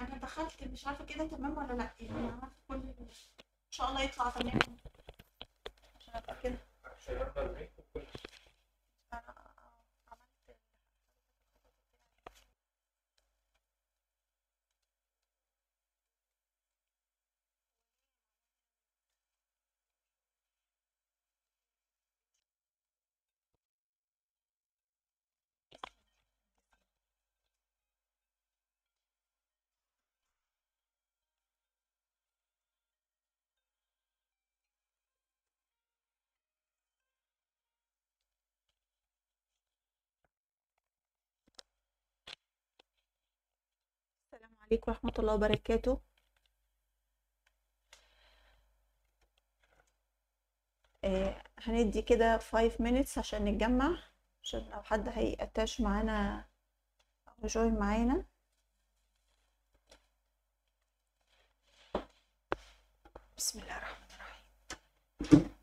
انا دخلت مش عارفه كده تمام ولا لا يعني انا عملت كل ان شاء الله يطلع تمام عشان ابقى كده عليكم ورحمة الله وبركاته آه، هندي كده 5 minutes عشان نتجمع عشان لو حد هيأتاش معانا أو يجوين معانا بسم الله الرحمن الرحيم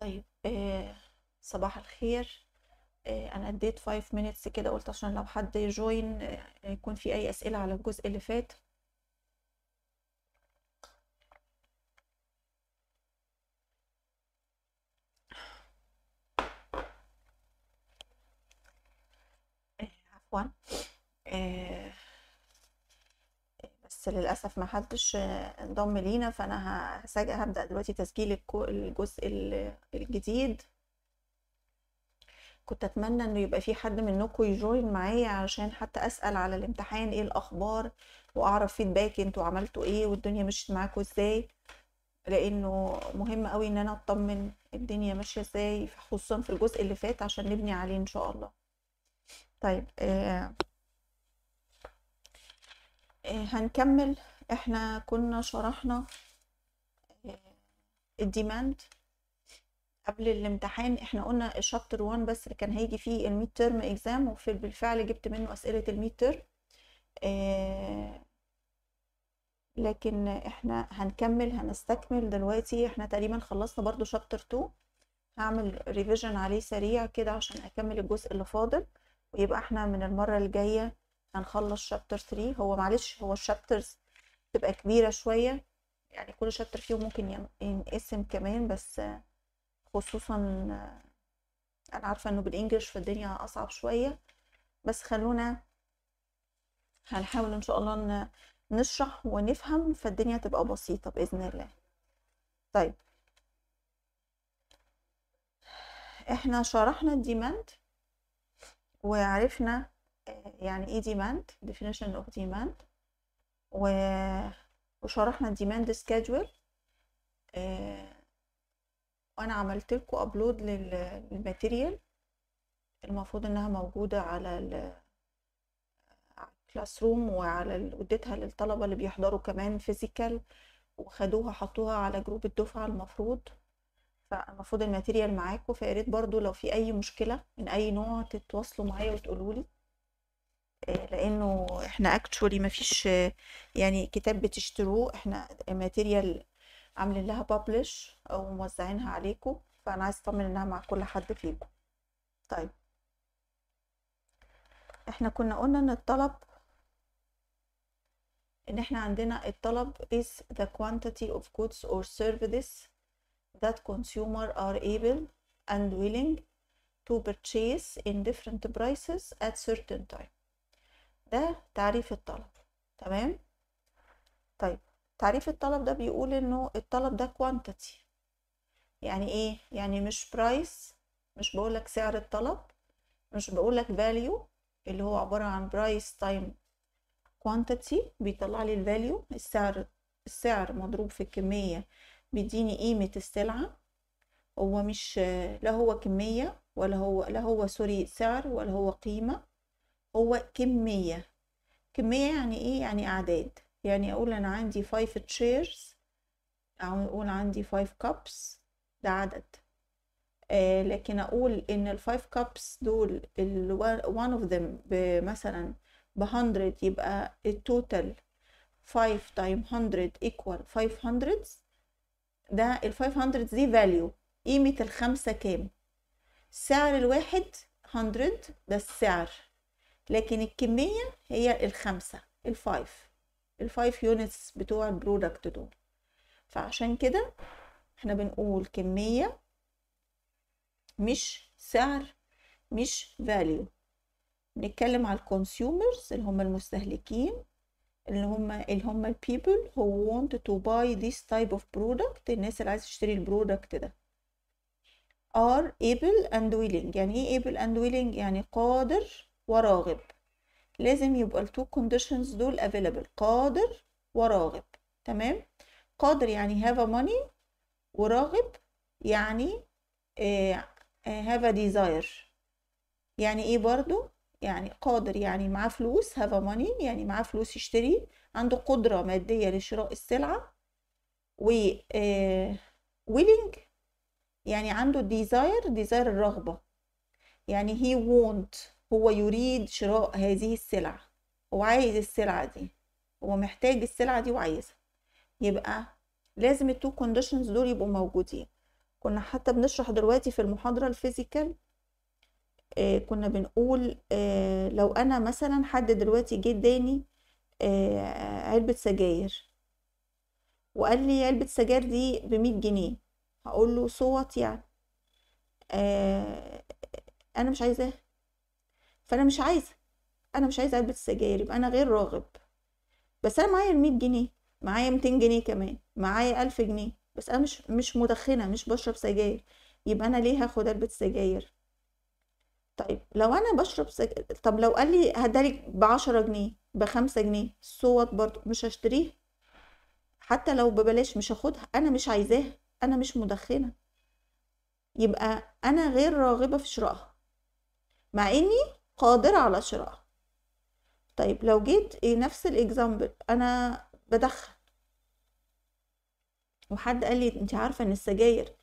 طيب آه، صباح الخير آه، انا اديت 5 minutes كده قلت عشان لو حد يجوين آه، يكون في اي اسئله على الجزء اللي فات عفوا بس للأسف ما حدش انضم لينا فأنا هبدأ دلوقتي تسجيل الجزء الجديد كنت أتمنى إنه يبقى في حد منكم يجوين معايا عشان حتى أسأل على الامتحان إيه الأخبار وأعرف فيدباك انتوا عملتوا إيه والدنيا مشيت معاكم إزاي لأنه مهم قوي إن أنا أطمن الدنيا ماشية إزاي خصوصا في الجزء اللي فات عشان نبني عليه إن شاء الله طيب آه هنكمل احنا كنا شرحنا الديماند آه، قبل الامتحان احنا قلنا الشابتر 1 بس اللي كان هيجي فيه الميد تيرم اكزام وفي بالفعل جبت منه اسئله الميد تيرم آه، لكن احنا هنكمل هنستكمل دلوقتي احنا تقريبا خلصنا برضو شابتر 2 هعمل ريفيجن عليه سريع كده عشان اكمل الجزء اللي فاضل ويبقى احنا من المره الجايه هنخلص شابتر 3 هو معلش هو الشابترز تبقى كبيرة شوية يعني كل شابتر فيهم ممكن ينقسم كمان بس خصوصا انا عارفة انه بالانجلش فالدنيا اصعب شوية بس خلونا هنحاول ان شاء الله نشرح ونفهم فالدنيا تبقى بسيطة بإذن الله طيب احنا شرحنا الديماند وعرفنا يعني ايه demand definition of demand و... وشرحنا demand schedule وانا آه، عملت لكم ابلود للماتيريال المفروض انها موجودة على الكلاس روم وعلى اديتها للطلبة اللي بيحضروا كمان فيزيكال وخدوها حطوها على جروب الدفعة المفروض فالمفروض الماتيريال معاكم ريت برضو لو في اي مشكلة من اي نوع تتواصلوا معايا وتقولولي آه، لانه احنا اكتشولي مفيش آه، يعني كتاب بتشتروه احنا ماتيريال عاملين لها بابلش او موزعينها عليكم فانا عايز اطمن انها مع كل حد فيكم طيب احنا كنا قلنا ان الطلب ان احنا عندنا الطلب is the quantity of goods or services that consumer are able and willing to purchase in different prices at certain time ده تعريف الطلب تمام طيب تعريف الطلب ده بيقول انه الطلب ده كوانتيتي يعني ايه يعني مش برايس مش بقولك سعر الطلب مش بقولك فاليو اللي هو عبارة عن برايس تايم كوانتيتي بيطلع لي الفاليو السعر السعر مضروب في الكمية بيديني قيمة السلعة هو مش لا هو كمية ولا هو لا هو سوري سعر ولا هو قيمة هو كمية كمية يعني ايه يعني اعداد يعني اقول انا عندي 5 تشيرز او اقول عندي 5 كابس ده عدد آه لكن اقول ان ال 5 كابس دول ال one of them مثلا ب 100 يبقى التوتال 5 تايم 100 ايكوال 500 ده ال 500 دي فاليو قيمة الخمسة كام سعر الواحد 100 ده السعر لكن الكمية هي الخمسة الفايف الفايف يونتس بتوع البرودكت دول فعشان كده احنا بنقول كمية مش سعر مش فاليو نتكلم على الكونسيومرز اللي هم المستهلكين اللي هم اللي هم البيبل who want to buy this type of product الناس اللي عايزه تشتري البرودكت ده are able and willing يعني ايه able and willing يعني قادر وراغب لازم يبقى التو كونديشنز دول افيلابل قادر وراغب تمام قادر يعني هاف ا ماني وراغب يعني هاف ا ديزاير يعني ايه برضو يعني قادر يعني معاه فلوس هاف ا ماني يعني معاه فلوس يشتري عنده قدرة مادية لشراء السلعة و ويلينج آه، يعني عنده ديزاير ديزاير الرغبة يعني هي وونت هو يريد شراء هذه السلعة هو عايز السلعة دي هو محتاج السلعة دي وعايزها يبقى لازم التو كونديشنز دول يبقوا موجودين كنا حتى بنشرح دلوقتي في المحاضرة الفيزيكال آه كنا بنقول آه لو أنا مثلا حد دلوقتي جه اداني آه علبة سجاير وقال لي علبة سجاير دي بمية جنيه هقول له صوت يعني آه أنا مش عايزاها فانا مش عايزه انا مش عايزه علبه السجاير يبقى انا غير راغب بس انا معايا 100 جنيه معايا 200 جنيه كمان معايا 1000 جنيه بس انا مش مش مدخنه مش بشرب سجاير يبقى انا ليه هاخد علبه سجاير طيب لو انا بشرب سجاير طب لو قال لي هدالك ب 10 جنيه ب 5 جنيه صوت برضو مش هشتريه حتى لو ببلاش مش هاخدها انا مش عايزاها انا مش مدخنه يبقى انا غير راغبه في شرائها مع اني قادرة على شراء طيب لو جيت إيه نفس الاكزامبل أنا بدخن وحد قال لي أنت عارفة إن السجاير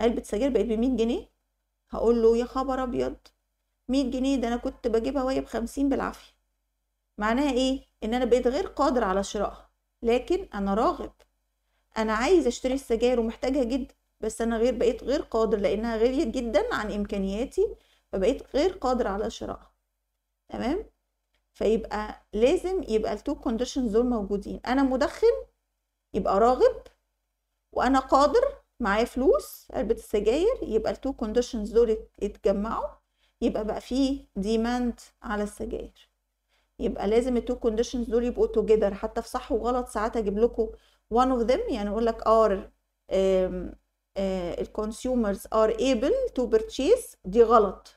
علبة سجاير بقت بمية جنيه هقول له يا خبر أبيض مية جنيه ده أنا كنت بجيبها وهي بخمسين بالعافية معناها إيه إن أنا بقيت غير قادر على شرائها لكن أنا راغب أنا عايز أشتري السجاير ومحتاجها جدا بس أنا غير بقيت غير قادر لأنها غالية جدا عن إمكانياتي فبقيت غير قادر على شرائها تمام فيبقى لازم يبقى التو كونديشنز دول موجودين انا مدخن يبقى راغب وانا قادر معايا فلوس علبه السجاير يبقى التو كونديشنز دول يتجمعوا يبقى بقى فيه ديماند على السجاير يبقى لازم التو كونديشنز دول يبقوا توجذر حتى في صح وغلط ساعات اجيب لكم وان اوف them يعني اقول لك ار الكونسيومرز ار ايبل تو purchase دي غلط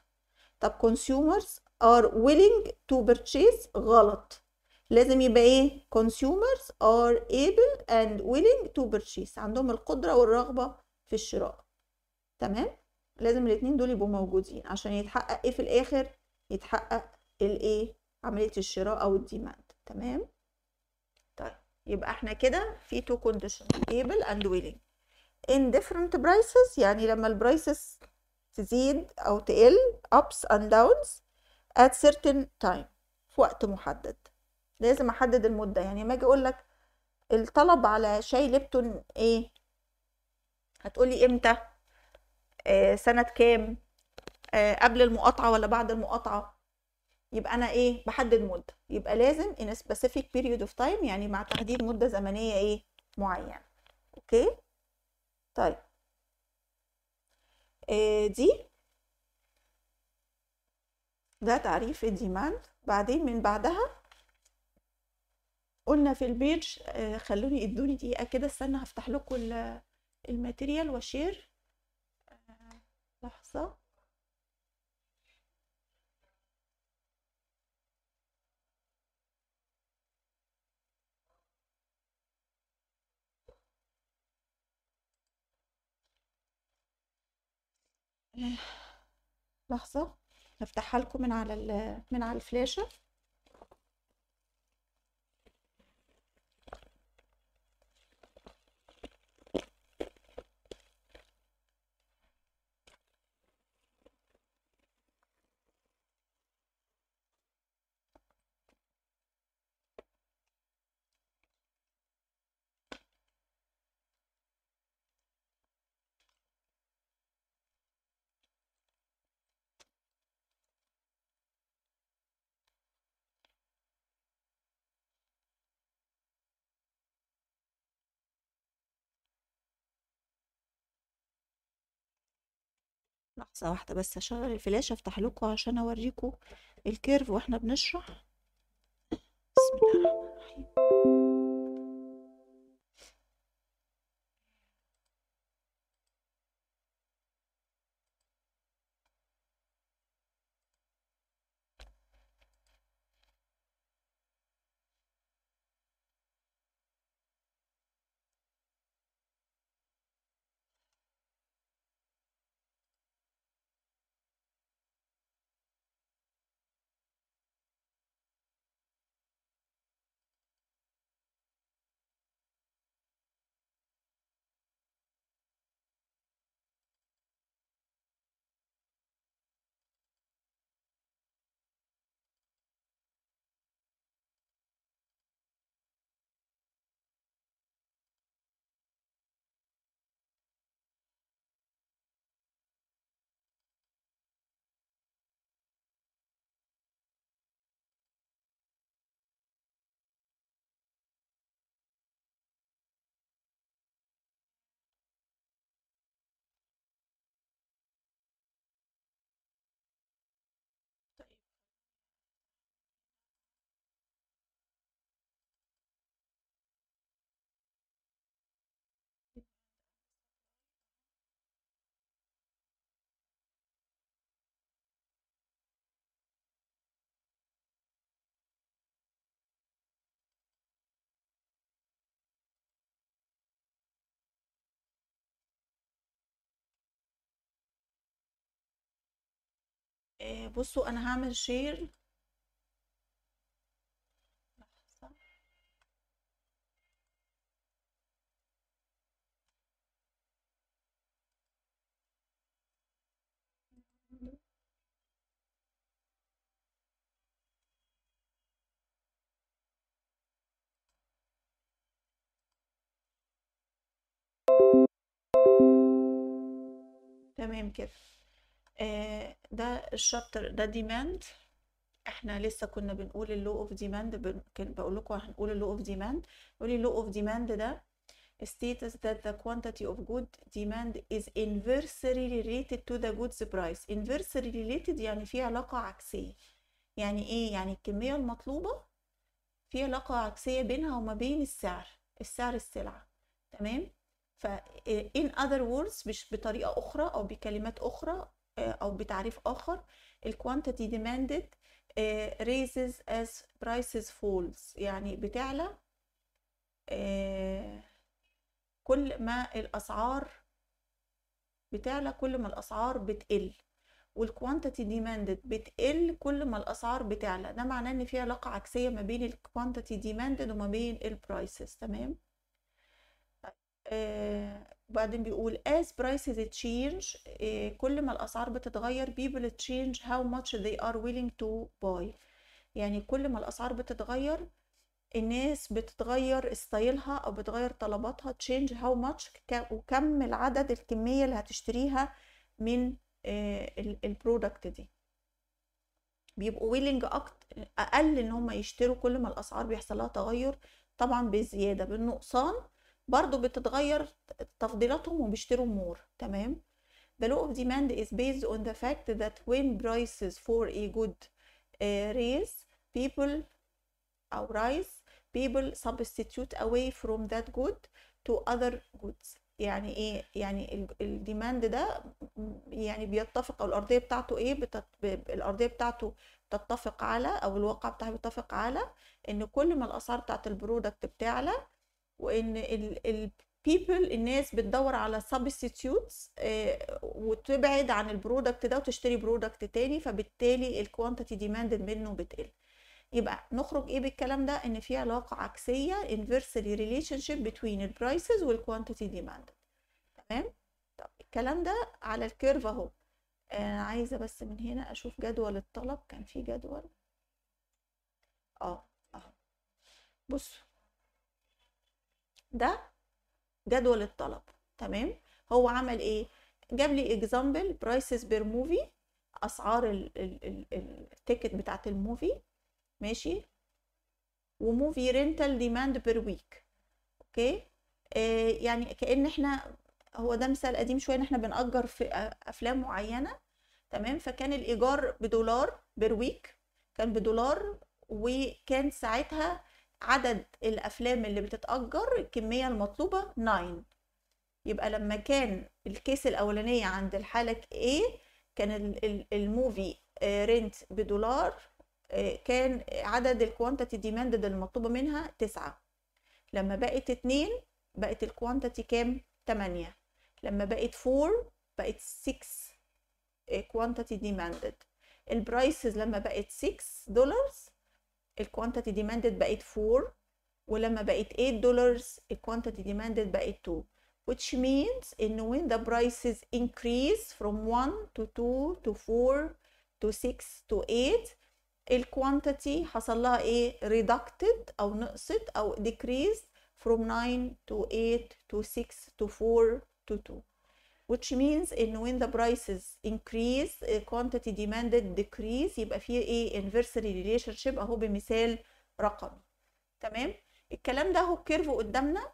طب consumers are willing to purchase غلط لازم يبقى ايه consumers are able and willing to purchase عندهم القدرة والرغبة في الشراء تمام لازم الاتنين دول يبقوا موجودين عشان يتحقق ايه في الاخر يتحقق الايه عملية الشراء او الديماند تمام طيب يبقى احنا كده في تو conditions able and willing in different prices يعني لما البرايسز تزيد او تقل ups and downs at certain time في وقت محدد لازم احدد المدة يعني ما اجي اقول لك الطلب على شاي ليبتون ايه هتقولي امتى آه سنة كام آه قبل المقاطعة ولا بعد المقاطعة يبقى انا ايه بحدد مدة يبقى لازم in a specific period of time يعني مع تحديد مدة زمنية ايه معينة اوكي طيب آه دي ده تعريف الديماند بعدين من بعدها قلنا في البيج آه، خلوني ادوني دقيقه كده استنى هفتح لكم الماتيريال وشير آه، لحظه آه، لحظه هفتحها لكم من على من على الفلاشه لحظة واحدة بس هشغل الفلاش افتح لكم عشان اوريكم الكيرف واحنا بنشرح بسم الله الرحمن الرحيم آه، بصوا انا هعمل شير تمام كده آه، ده الشابتر ده ديماند احنا لسه كنا بنقول اللو اوف ديماند بقول لكم هنقول اللو اوف ديماند قولي اللو اوف ديماند ده status that the quantity of good demand is inversely related to the goods price inversely related يعني في علاقة عكسية يعني ايه يعني الكمية المطلوبة في علاقة عكسية بينها وما بين السعر السعر السلعة تمام ف in other words مش بطريقة أخرى أو بكلمات أخرى آه، او بتعريف اخر الكوانتيتي demanded آه، raises as prices falls يعني بتعلى آه، كل ما الاسعار بتعلى كل ما الاسعار بتقل والكوانتيتي ديماندد بتقل كل ما الاسعار بتعلى ده معناه ان في علاقه عكسيه ما بين الكوانتيتي ديماندد وما بين البرايسز تمام آه، وبعدين بيقول as prices change آه، كل ما الأسعار بتتغير people change how much they are willing to buy يعني كل ما الأسعار بتتغير الناس بتتغير ستايلها أو بتغير طلباتها change how much وكم العدد الكمية اللي هتشتريها من آه، البرودكت دي بيبقوا ويلنج أقل إن هم يشتروا كل ما الأسعار بيحصلها تغير طبعا بالزيادة بالنقصان برضو بتتغير تفضيلاتهم وبيشتروا مور تمام The law of demand is based on the fact that when prices for a good uh, raise people or uh, rise people substitute away from that good to other goods يعني ايه يعني الديماند ده يعني بيتفق او الارضيه بتاعته ايه بتت... الارضيه بتاعته تتفق على او الواقع بتاعه بيتفق على ان كل ما الاسعار بتاعت البرودكت بتعلى وان البيبل الناس بتدور على سبستيتيوتس آه، وتبعد عن البرودكت ده وتشتري برودكت تاني فبالتالي الكوانتيتي ديماند منه بتقل يبقى نخرج ايه بالكلام ده ان في علاقه عكسيه انفرسلي ريليشن شيب بتوين البرايسز والكوانتيتي ديماند تمام طب الكلام ده على الكيرف اهو انا آه، عايزه بس من هنا اشوف جدول الطلب كان في جدول اه اهو بصوا ده جدول الطلب تمام هو عمل ايه جاب لي اكزامبل برايسز بير موفي اسعار التيكت بتاعت الموفي ماشي وموفي رينتال ديماند بير ويك اوكي آه، يعني كان احنا هو ده مثال قديم شويه ان احنا بنأجر في افلام معينه تمام فكان الايجار بدولار بير ويك كان بدولار وكان ساعتها عدد الافلام اللي بتتاجر الكميه المطلوبه 9 يبقى لما كان الكيس الاولانيه عند الحاله A كان الموفي رنت آه، بدولار آه، كان عدد الكوانتيتي ديماندد المطلوبه منها 9 لما بقت 2 بقت الكوانتيتي كام 8 لما بقت 4 بقت 6 كوانتيتي ديماندد البرايسز لما بقت 6 دولارز الكوانتيتي ديماندد بقت 4 ولما بقت 8 دولارز الكوانتيتي ديماندد بقت 2 which means ان when the prices increase from 1 to 2 to 4 to 6 to 8 الكوانتيتي حصل لها ايه reducted او نقصت او decreased from 9 to 8 to 6 to 4 to 2 which means ان when the prices increase eh, quantity demanded decrease يبقى في ايه inversary relationship اهو بمثال رقمي تمام الكلام ده اهو الكيرف قدامنا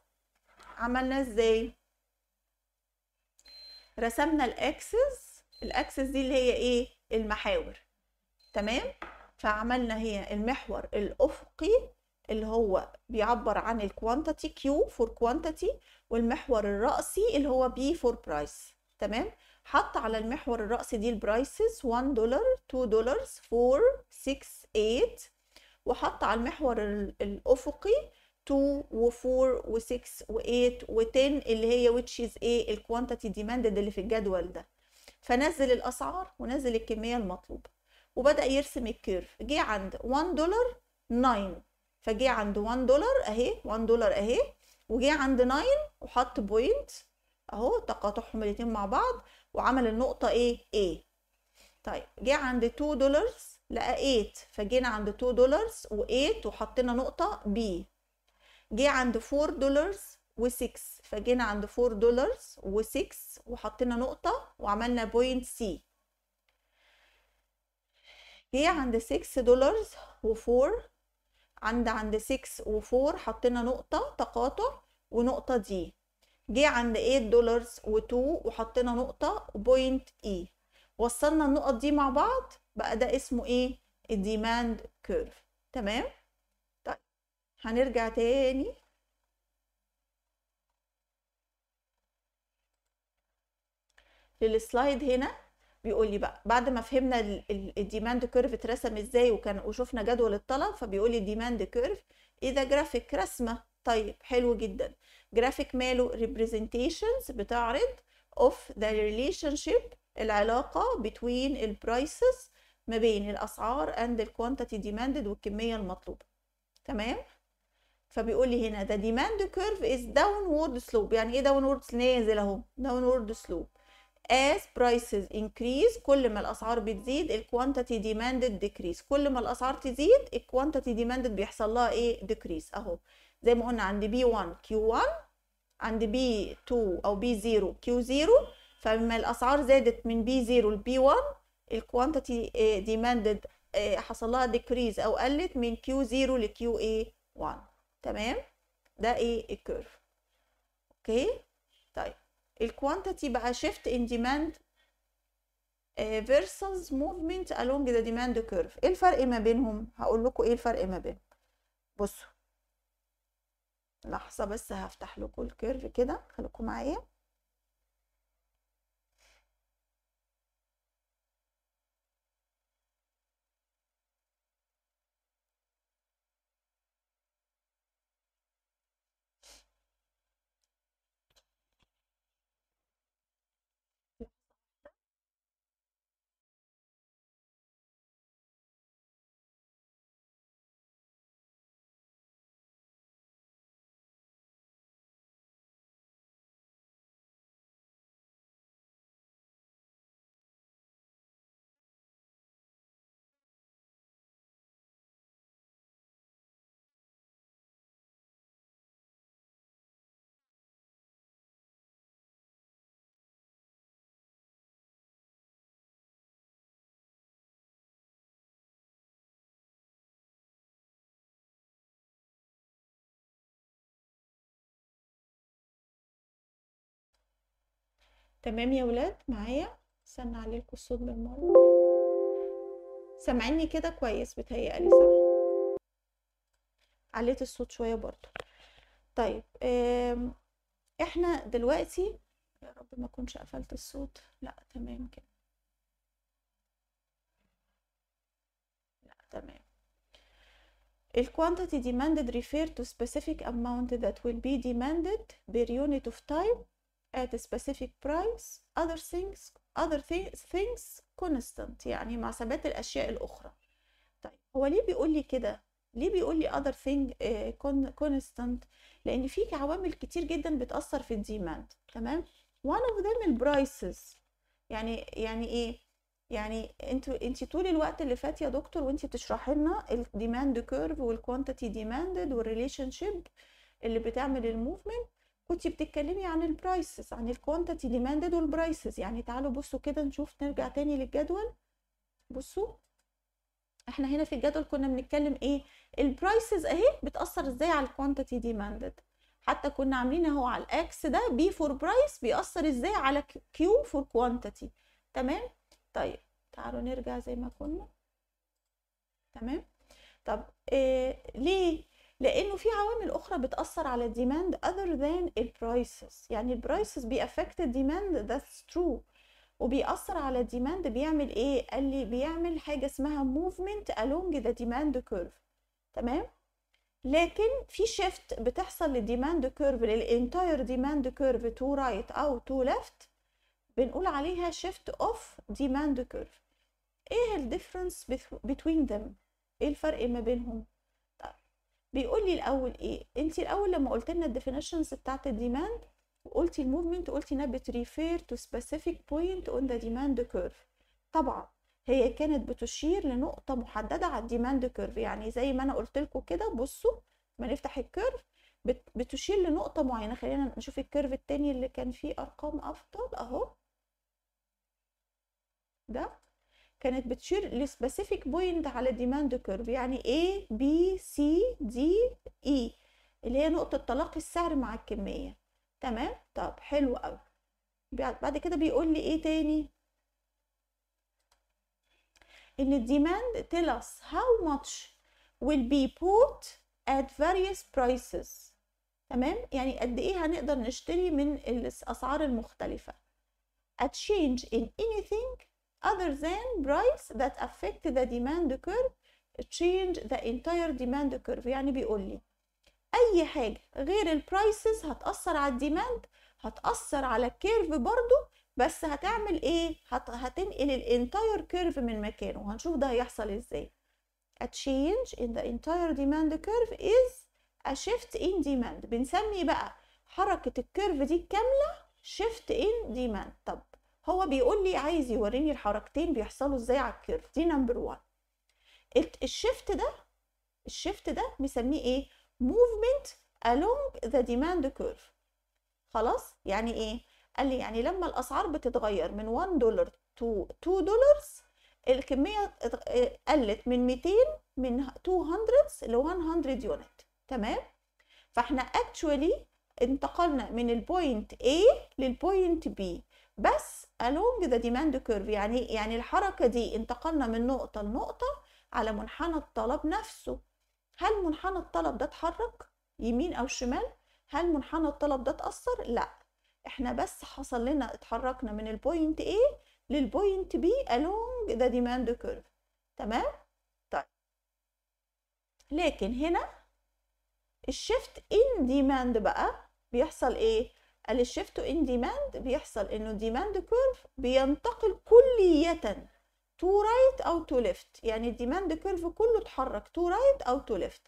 عملنا ازاي رسمنا الاكسس الاكسس دي اللي هي ايه المحاور تمام فعملنا هي المحور الافقي اللي هو بيعبر عن الكوانتيتي كيو فور كوانتيتي والمحور الرأسي اللي هو بي فور برايس تمام حط على المحور الرأسي دي البرايسز 1 دولار 2 دولار 4 6 8 وحط على المحور الأفقي 2 و4 و6 و8 و10 اللي هي which is ايه الكوانتيتي ديماندد اللي في الجدول ده فنزل الأسعار ونزل الكمية المطلوبة وبدأ يرسم الكيرف جه عند 1 دولار 9 فجه عند 1 دولار اهي 1 دولار اهي وجه عند 9 وحط بوينت اهو تقاطعهم الاتنين مع بعض وعمل النقطة ايه A طيب جه عند 2 دولار لقى 8 فجينا عند 2 دولار و8 وحطينا نقطة B جه عند 4 دولار و6 فجينا عند 4 دولار و6 وحطينا نقطة وعملنا بوينت C جه عند 6 دولار و4 عند عند 6 و4 حطينا نقطة تقاطع ونقطة دي جه عند 8 دولارز و2 وحطينا نقطة بوينت اي e. وصلنا النقط دي مع بعض بقى ده اسمه ايه الديماند كيرف تمام طيب هنرجع تاني للسلايد هنا بيقول لي بقى بعد ما فهمنا الديماند كيرف اترسم ازاي وكان وشفنا جدول الطلب فبيقول لي الديماند كيرف اذا جرافيك رسمه طيب حلو جدا جرافيك ماله representations بتعرض of the relationship العلاقه بتوين البرايسز ما بين الاسعار and الكوانتيتي quantity demanded والكميه المطلوبه تمام فبيقول لي هنا ديماند demand curve is downward slope يعني ايه downward نازل اهو downward slope as prices increase كل ما الاسعار بتزيد ال quantity demanded decrease كل ما الاسعار تزيد ال quantity demanded بيحصل لها ايه decrease اهو زي ما قلنا عند B1 Q1 عند B2 او B0 Q0 فلما الاسعار زادت من B0 ل B1 ال quantity آه، demanded آه، حصل لها decrease او قلت من Q0 ل QA1 تمام ده ايه الكيرف اوكي طيب الكوانتيتي بقى شيفت ان ديماند فيرسز موفمنت along the demand curve ايه الفرق ما بينهم هقول لكم ايه الفرق ما بينهم بصوا لحظه بس هفتح لكم الكيرف كده خليكم معايا تمام يا ولاد معايا استنى عليكم الصوت بالمره سامعيني كده كويس بتهيألي صح عليت الصوت شويه برضو طيب احنا دلوقتي يا رب ما اكونش قفلت الصوت لا تمام كده لا تمام الكوانتيتي quantity demanded refer to specific amount that will be demanded per unit of time at a specific price other things other things constant يعني مع ثبات الأشياء الأخرى طيب هو ليه بيقول لي كده ليه بيقول لي other thing آه، constant لأن في عوامل كتير جدا بتأثر في الديماند تمام one of them البرايسز يعني يعني ايه يعني انتوا انت طول الوقت اللي فات يا دكتور وانت بتشرحي لنا الديماند كيرف والكوانتيتي ديماندد والريليشن شيب اللي بتعمل الموفمنت كنت بتتكلمي عن البرايسز عن الكوانتيتي ديماندد والبرايسز يعني تعالوا بصوا كده نشوف نرجع تاني للجدول بصوا احنا هنا في الجدول كنا بنتكلم ايه البرايسز اهي بتاثر ازاي على الكوانتيتي ديماندد حتى كنا عاملين اهو على الاكس ده بي فور برايس بيأثر ازاي على كيو فور كوانتيتي تمام طيب تعالوا نرجع زي ما كنا تمام طب إيه ليه لانه في عوامل اخرى بتاثر على الديماند اذر ذان البرايسز يعني البرايسز بيأفكت الديماند ذاتس ترو وبيأثر على الديماند بيعمل ايه قال لي بيعمل حاجه اسمها موفمنت along ذا ديماند كيرف تمام لكن في شيفت بتحصل للديماند كيرف للانتاير ديماند كيرف تو رايت او تو ليفت بنقول عليها شيفت اوف ديماند كيرف ايه الديفرنس بتوين ذم ايه الفرق ما بينهم بيقول لي الاول ايه انت الاول لما قلت لنا الديفينيشنز بتاعت الديماند وقلتي الموفمنت قلتي انها بتريفير تو سبيسيفيك بوينت اون ذا ديماند كيرف طبعا هي كانت بتشير لنقطة محددة على الديماند كيرف يعني زي ما انا قلت لكم كده بصوا ما نفتح الكيرف بتشير لنقطة معينة خلينا نشوف الكيرف التاني اللي كان فيه ارقام افضل اهو ده كانت بتشير لسبيسيفيك بوينت على ديماند كيرف يعني A B C D E اللي هي نقطة تلاقي السعر مع الكمية تمام طب حلو قوي بعد كده بيقول لي ايه تاني ان الديماند tell us how much will be put at various prices تمام يعني قد ايه هنقدر نشتري من الاسعار المختلفة a change in anything other than price that affect the demand curve change the entire demand curve يعني بيقول لي اي حاجه غير البرايسز هتاثر على الديماند هتاثر على الكيرف برضو بس هتعمل ايه هتنقل هتنقل الانتاير كيرف من مكانه وهنشوف ده هيحصل ازاي a change in the entire demand curve is a shift in demand بنسمي بقى حركه الكيرف دي كامله shift in demand طب هو بيقول لي عايز يوريني الحركتين بيحصلوا ازاي على الكيرف دي نمبر 1 الشيفت ده الشيفت ده مسميه ايه موفمنت along ذا ديماند كيرف خلاص يعني ايه قال لي يعني لما الاسعار بتتغير من 1 دولار تو 2 دولار الكميه قلت من 200 من 200 ل 100 يونت تمام فاحنا اكشولي انتقلنا من البوينت A للبوينت B بس along the demand curve يعني إيه؟ يعني الحركة دي انتقلنا من نقطة لنقطة على منحنى الطلب نفسه هل منحنى الطلب ده اتحرك يمين أو شمال؟ هل منحنى الطلب ده اتأثر؟ لا احنا بس حصل لنا اتحركنا من البوينت A للبوينت B along the demand curve تمام؟ طيب لكن هنا الشيفت in demand بقى بيحصل ايه؟ قال الشيفت ان ديماند بيحصل انه الديماند كيرف بينتقل كلية تو رايت او تو ليفت يعني الديماند كيرف كله اتحرك تو رايت او تو ليفت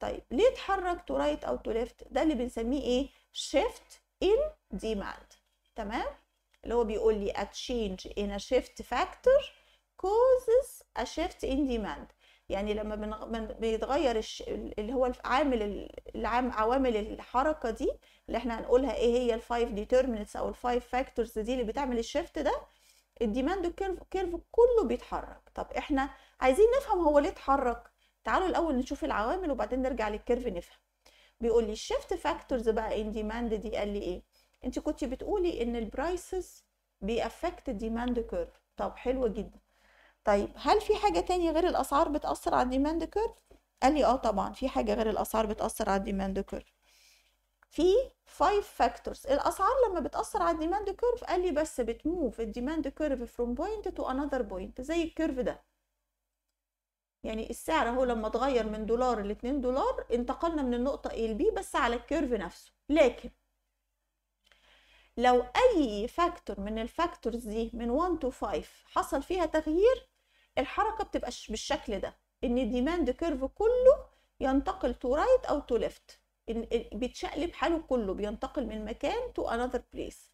طيب ليه اتحرك تو رايت او تو ليفت ده اللي بنسميه ايه شيفت ان ديماند تمام اللي هو بيقول لي a change in a shift factor causes a shift in demand يعني لما بيتغير اللي هو عامل عوامل الحركه دي اللي احنا هنقولها ايه هي الفايف ديترمينتس او الفايف فاكتورز دي اللي بتعمل الشيفت ده الديماند كيرف كيرف كله بيتحرك طب احنا عايزين نفهم هو ليه اتحرك تعالوا الاول نشوف العوامل وبعدين نرجع للكيرف نفهم بيقول لي الشيفت فاكتورز بقى ان ديماند دي قال لي ايه انت كنت بتقولي ان البرايسز بيأفكت الديماند كيرف طب حلو جدا طيب هل في حاجة تانية غير الأسعار بتأثر على الديماند كيرف؟ قال لي اه طبعا في حاجة غير الأسعار بتأثر على الديماند كيرف في 5 فاكتورز الأسعار لما بتأثر على الديماند كيرف قال لي بس بتموف الديماند كيرف فروم بوينت تو انذر بوينت زي الكيرف ده يعني السعر اهو لما اتغير من دولار ل 2 دولار انتقلنا من النقطة A ل B بس على الكيرف نفسه لكن لو أي فاكتور من الفاكتورز دي من 1 تو 5 حصل فيها تغيير الحركة بتبقى بالشكل ده إن الديماند كيرف كله ينتقل تو رايت أو تو ليفت بيتشقلب حاله كله بينتقل من مكان تو انذر بليس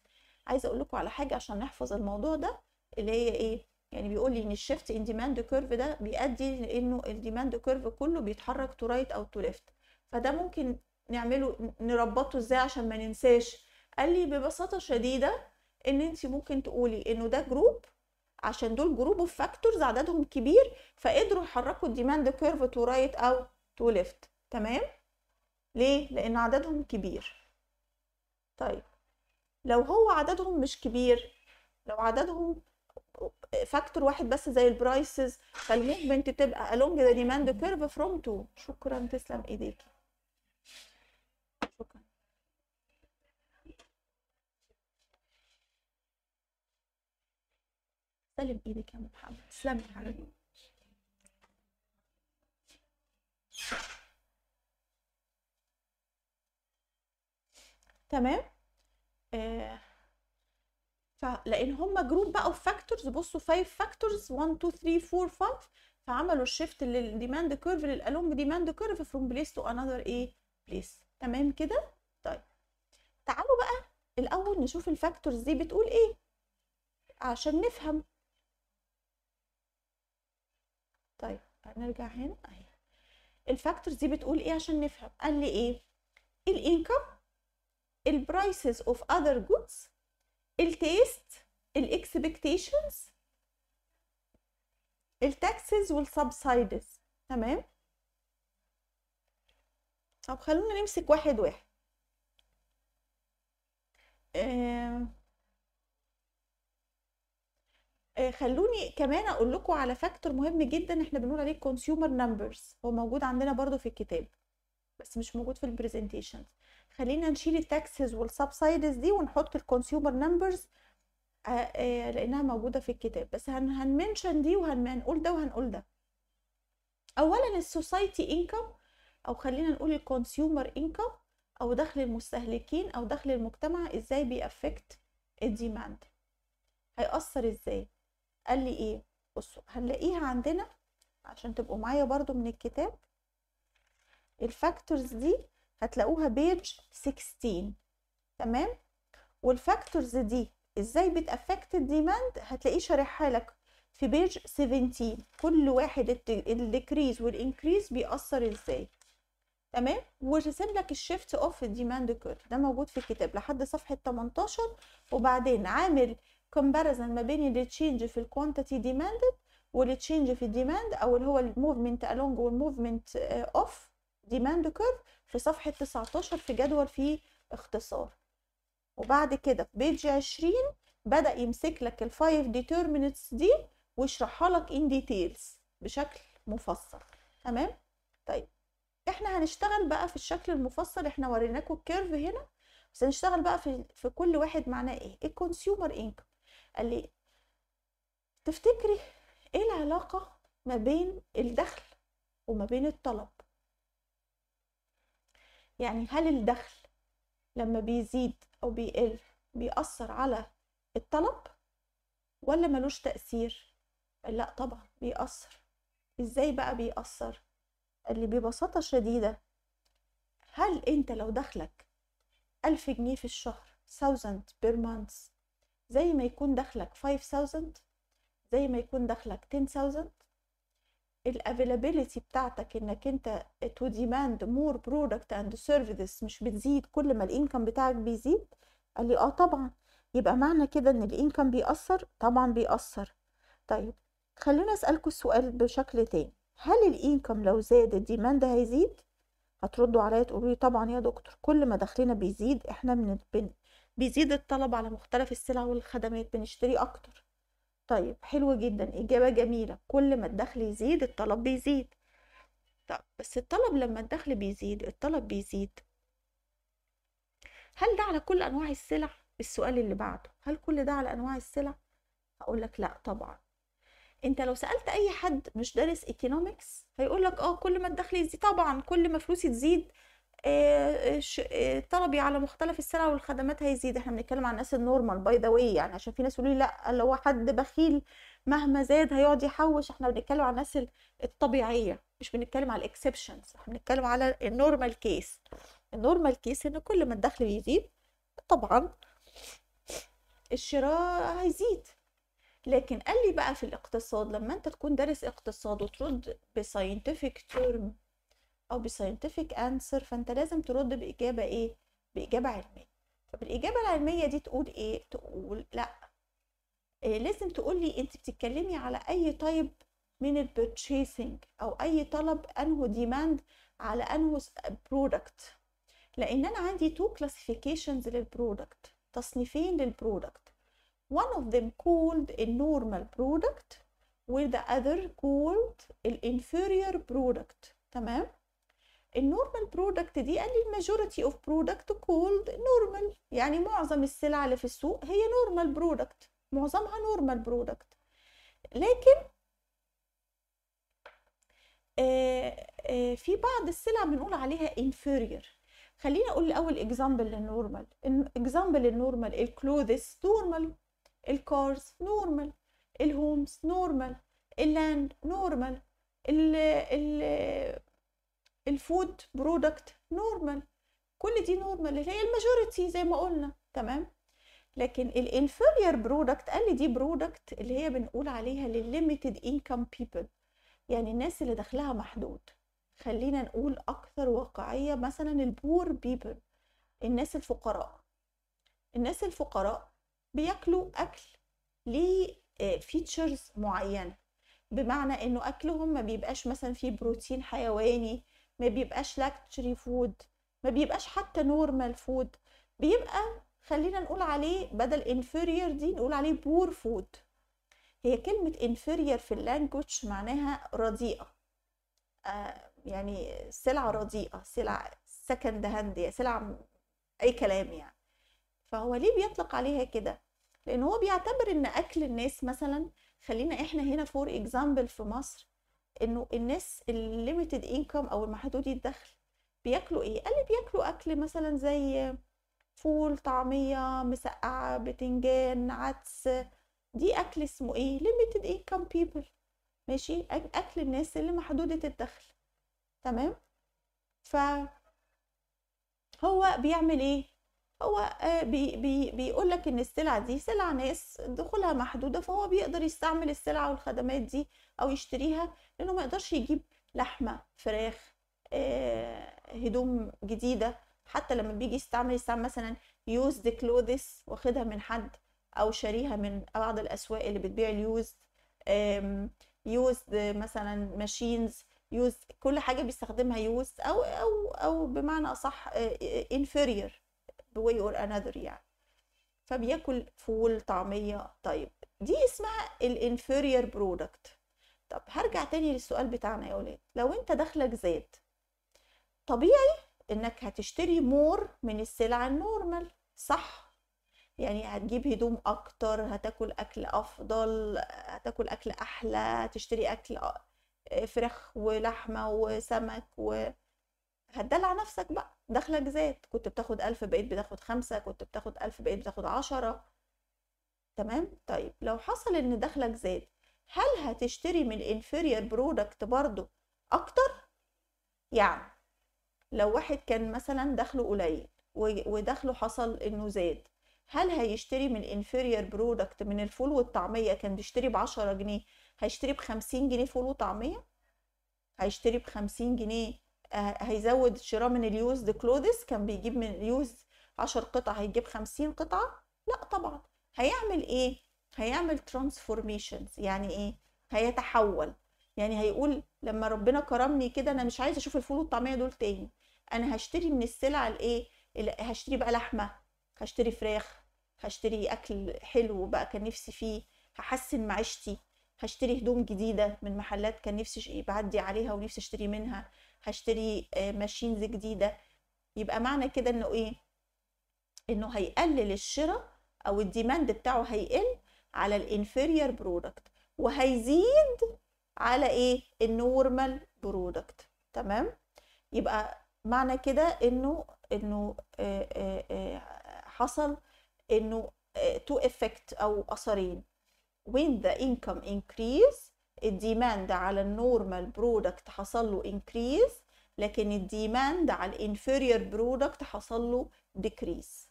عايزة أقول لكم على حاجة عشان نحفظ الموضوع ده اللي هي إيه يعني بيقول لي ان الشيفت ان ديماند كيرف ده بيؤدي لانه الديماند كيرف كله بيتحرك تو رايت او تو ليفت فده ممكن نعمله نربطه ازاي عشان ما ننساش قال لي ببساطه شديده ان انت ممكن تقولي انه ده جروب عشان دول جروب اوف فاكتورز عددهم كبير فقدروا يحركوا الديماند كيرف تو رايت او تو ليفت تمام ليه لان عددهم كبير طيب لو هو عددهم مش كبير لو عددهم فاكتور واحد بس زي البرايسز فالموفمنت تبقى along the demand curve from 2 شكرا تسلم ايديكي سلم ايدك يا محمد تسلمي يا حبيبي تمام آه. فلان هم جروب بقوا فاكتورز بصوا 5 فاكتورز 1 2 3 4 5 فعملوا الشيفت للديماند كيرف للالوم ديماند كيرف فروم بليس تو انذر ايه بليس تمام كده طيب تعالوا بقى الاول نشوف الفاكتورز دي بتقول ايه عشان نفهم طيب هنرجع هنا اهي طيب، الفاكتورز دي بتقول ايه عشان نفهم قال لي ايه الانكم البرايسز اوف اذر جودز التيست الاكسبكتيشنز التاكسز والسبسايدز تمام طب خلونا نمسك واحد واحد آه، خلوني كمان اقول لكم على فاكتور مهم جدا احنا بنقول عليه كونسيومر نمبرز هو موجود عندنا برضو في الكتاب بس مش موجود في البرزنتيشن خلينا نشيل التاكسز والسبسايدز دي ونحط الكونسيومر نمبرز آه، آه، لانها موجوده في الكتاب بس هن هنمنشن دي وهنقول ده وهنقول ده اولا السوسايتي انكم او خلينا نقول الكونسيومر انكم او دخل المستهلكين او دخل المجتمع ازاي بيأفكت الديماند هيأثر ازاي قال لي ايه بصوا هنلاقيها عندنا عشان تبقوا معايا برضو من الكتاب الفاكتورز دي هتلاقوها بيج 16 تمام والفاكتورز دي ازاي بتأفكت الديماند هتلاقيه شارحها لك في بيج 17 كل واحد الديكريز والانكريز بيأثر ازاي تمام وجسم لك الشيفت اوف الديماند كيرف ده موجود في الكتاب لحد صفحه 18 وبعدين عامل comparison ما بين التشينج في الكوانتيتي ديماندد والتشينج في الديماند او اللي هو الموفمنت الونج والموفمنت اوف ديماند كيرف في صفحه 19 في جدول فيه اختصار وبعد كده في بيج 20 بدا يمسك لك الفايف ديترمينتس دي ويشرحها لك ان ديتيلز بشكل مفصل تمام طيب احنا هنشتغل بقى في الشكل المفصل احنا وريناكم الكيرف هنا بس هنشتغل بقى في في كل واحد معناه ايه الكونسيومر انكم قال لي تفتكري ايه العلاقة ما بين الدخل وما بين الطلب يعني هل الدخل لما بيزيد او بيقل بيأثر على الطلب ولا ملوش تأثير لا طبعا بيأثر ازاي بقى بيأثر اللي ببساطة شديدة هل انت لو دخلك ألف جنيه في الشهر thousand per month زي ما يكون دخلك 5000 زي ما يكون دخلك 10000 الافيلابيلتي بتاعتك انك انت تو ديماند مور برودكت اند سيرفيسز مش بتزيد كل ما الانكم بتاعك بيزيد قال لي اه طبعا يبقى معنى كده ان الانكم بيأثر طبعا بيأثر طيب خلونا اسالكم السؤال بشكل تاني هل الانكم لو زاد الديماند هيزيد هتردوا عليا تقولوا لي طبعا يا دكتور كل ما دخلنا بيزيد احنا من بن بيزيد الطلب على مختلف السلع والخدمات بنشتري أكتر طيب حلو جدا إجابة جميلة كل ما الدخل يزيد الطلب بيزيد طب بس الطلب لما الدخل بيزيد الطلب بيزيد هل ده على كل أنواع السلع؟ السؤال اللي بعده هل كل ده على أنواع السلع؟ هقول لك لا طبعا انت لو سالت اي حد مش دارس ايكونومكس هيقول لك اه كل ما الدخل يزيد طبعا كل ما فلوسي تزيد آه، آه، آه، طلبي على مختلف السلع والخدمات هيزيد احنا بنتكلم عن الناس النورمال باي ذا واي يعني عشان في ناس يقولوا لي لا اللي هو حد بخيل مهما زاد هيقعد يحوش احنا بنتكلم عن الناس الطبيعيه مش بنتكلم على الاكسبشنز احنا بنتكلم على النورمال كيس النورمال كيس ان كل ما الدخل بيزيد طبعا الشراء هيزيد لكن قال لي بقى في الاقتصاد لما انت تكون دارس اقتصاد وترد بساينتفك تيرم او بساينتفك انسر فانت لازم ترد باجابه ايه باجابه علميه فبالاجابه العلميه دي تقول ايه تقول لا إيه لازم تقول لي انت بتتكلمي على اي طيب من البرتشيسنج او اي طلب انه ديماند على انه برودكت آه، لان انا عندي تو كلاسيفيكيشنز للبرودكت تصنيفين للبرودكت one of them called a normal product with the other called inferior برودكت تمام النورمال برودكت دي قال لي الماجوريتي اوف برودكت كولد نورمال يعني معظم السلع اللي في السوق هي نورمال برودكت معظمها نورمال برودكت لكن آه، آه، في بعض السلع بنقول عليها inferior خلينا اقول الاول اكزامبل للنورمال اكزامبل للنورمال الكلوذس نورمال الكارز نورمال الهومز نورمال اللاند نورمال ال ال الفود برودكت نورمال كل دي نورمال اللي هي الماجوريتي زي ما قلنا تمام لكن الانفيرير برودكت قال لي دي برودكت اللي هي بنقول عليها للليميتد انكم بيبل يعني الناس اللي دخلها محدود خلينا نقول اكثر واقعيه مثلا البور بيبل الناس الفقراء الناس الفقراء بياكلوا اكل ليه فيتشرز آه، معينه بمعنى انه اكلهم ما بيبقاش مثلا فيه بروتين حيواني ما بيبقاش لاكتشري فود ما بيبقاش حتى نورمال فود بيبقى خلينا نقول عليه بدل inferior دي نقول عليه poor food هي كلمة inferior في اللانجوج معناها رديئة آه يعني سلعة رديئة سلعة سكند يعني هاند سلعة أي كلام يعني فهو ليه بيطلق عليها كده لأن هو بيعتبر إن أكل الناس مثلا خلينا إحنا هنا فور إكزامبل في مصر انه الناس الليميتد انكم او المحدودي الدخل بياكلوا ايه قال لي بياكلوا اكل مثلا زي فول طعميه مسقعه بتنجان عدس دي اكل اسمه ايه ليميتد انكم بيبل ماشي اكل الناس اللي محدوده الدخل تمام ف هو بيعمل ايه هو آه، بي بي بيقول لك ان السلعه دي سلع ناس دخولها محدوده فهو بيقدر يستعمل السلعه والخدمات دي او يشتريها لانه ما يقدرش يجيب لحمه فراخ آه، هدوم جديده حتى لما بيجي يستعمل يستعمل مثلا يوزد كلوذس واخدها من حد او شاريها من بعض الاسواق اللي بتبيع اليوزد يوزد مثلا ماشينز يوزد كل حاجه بيستخدمها يوزد او او او بمعنى اصح انفيريور آه، بواي اور انذر يعني فبياكل فول طعميه طيب دي اسمها الانفيريور برودكت طب هرجع تاني للسؤال بتاعنا يا ولاد لو انت دخلك زاد طبيعي انك هتشتري مور من السلع النورمال صح يعني هتجيب هدوم اكتر هتاكل اكل افضل هتاكل اكل احلى هتشتري اكل آه، فراخ ولحمه وسمك و... هتدلع نفسك بقى دخلك زاد كنت بتاخد ألف بقيت بتاخد خمسة كنت بتاخد ألف بقيت بتاخد عشرة تمام طيب لو حصل إن دخلك زاد هل هتشتري من الانفيرير برودكت برضو أكتر؟ يعني لو واحد كان مثلا دخله قليل ودخله حصل إنه زاد هل هيشتري من الانفيرير برودكت من الفول والطعمية كان بيشتري بعشرة جنيه هيشتري بخمسين جنيه فول وطعمية؟ هيشتري بخمسين جنيه آه، هيزود شراء من اليوزد كلودس كان بيجيب من اليوز 10 قطع هيجيب 50 قطعه لا طبعا هيعمل ايه هيعمل ترانسفورميشنز يعني ايه هيتحول يعني هيقول لما ربنا كرمني كده انا مش عايزه اشوف الفول والطعميه دول تاني انا هشتري من السلع الايه هشتري بقى لحمه هشتري فراخ هشتري اكل حلو بقى كان نفسي فيه هحسن معيشتي هشتري هدوم جديده من محلات كان نفسي بعدي عليها ونفسي اشتري منها هشتري ماشينز آه، جديده يبقى معنى كده انه ايه انه هيقلل الشراء او الديماند بتاعه هيقل على الانفيرير برودكت وهيزيد على ايه النورمال برودكت تمام يبقى معنى كده انه انه آه، آه، حصل انه تو افكت او اثرين when the income increase الديماند على النورمال برودكت حصل له انكريز لكن الديماند على الانفيرير برودكت حصل له ديكريز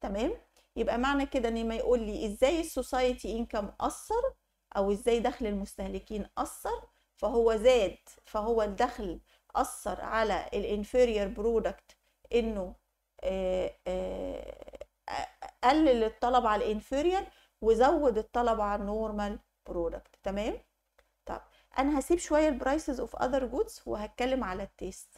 تمام يبقى معنى كده ان ما يقول لي ازاي السوسايتي انكم اثر او ازاي دخل المستهلكين اثر فهو زاد فهو الدخل اثر على الانفيرير برودكت انه آه، آه، قلل الطلب على الانفيرير وزود الطلب على النورمال برودكت تمام انا هسيب شويه البرايسز اوف اذر جودز وهتكلم على التيست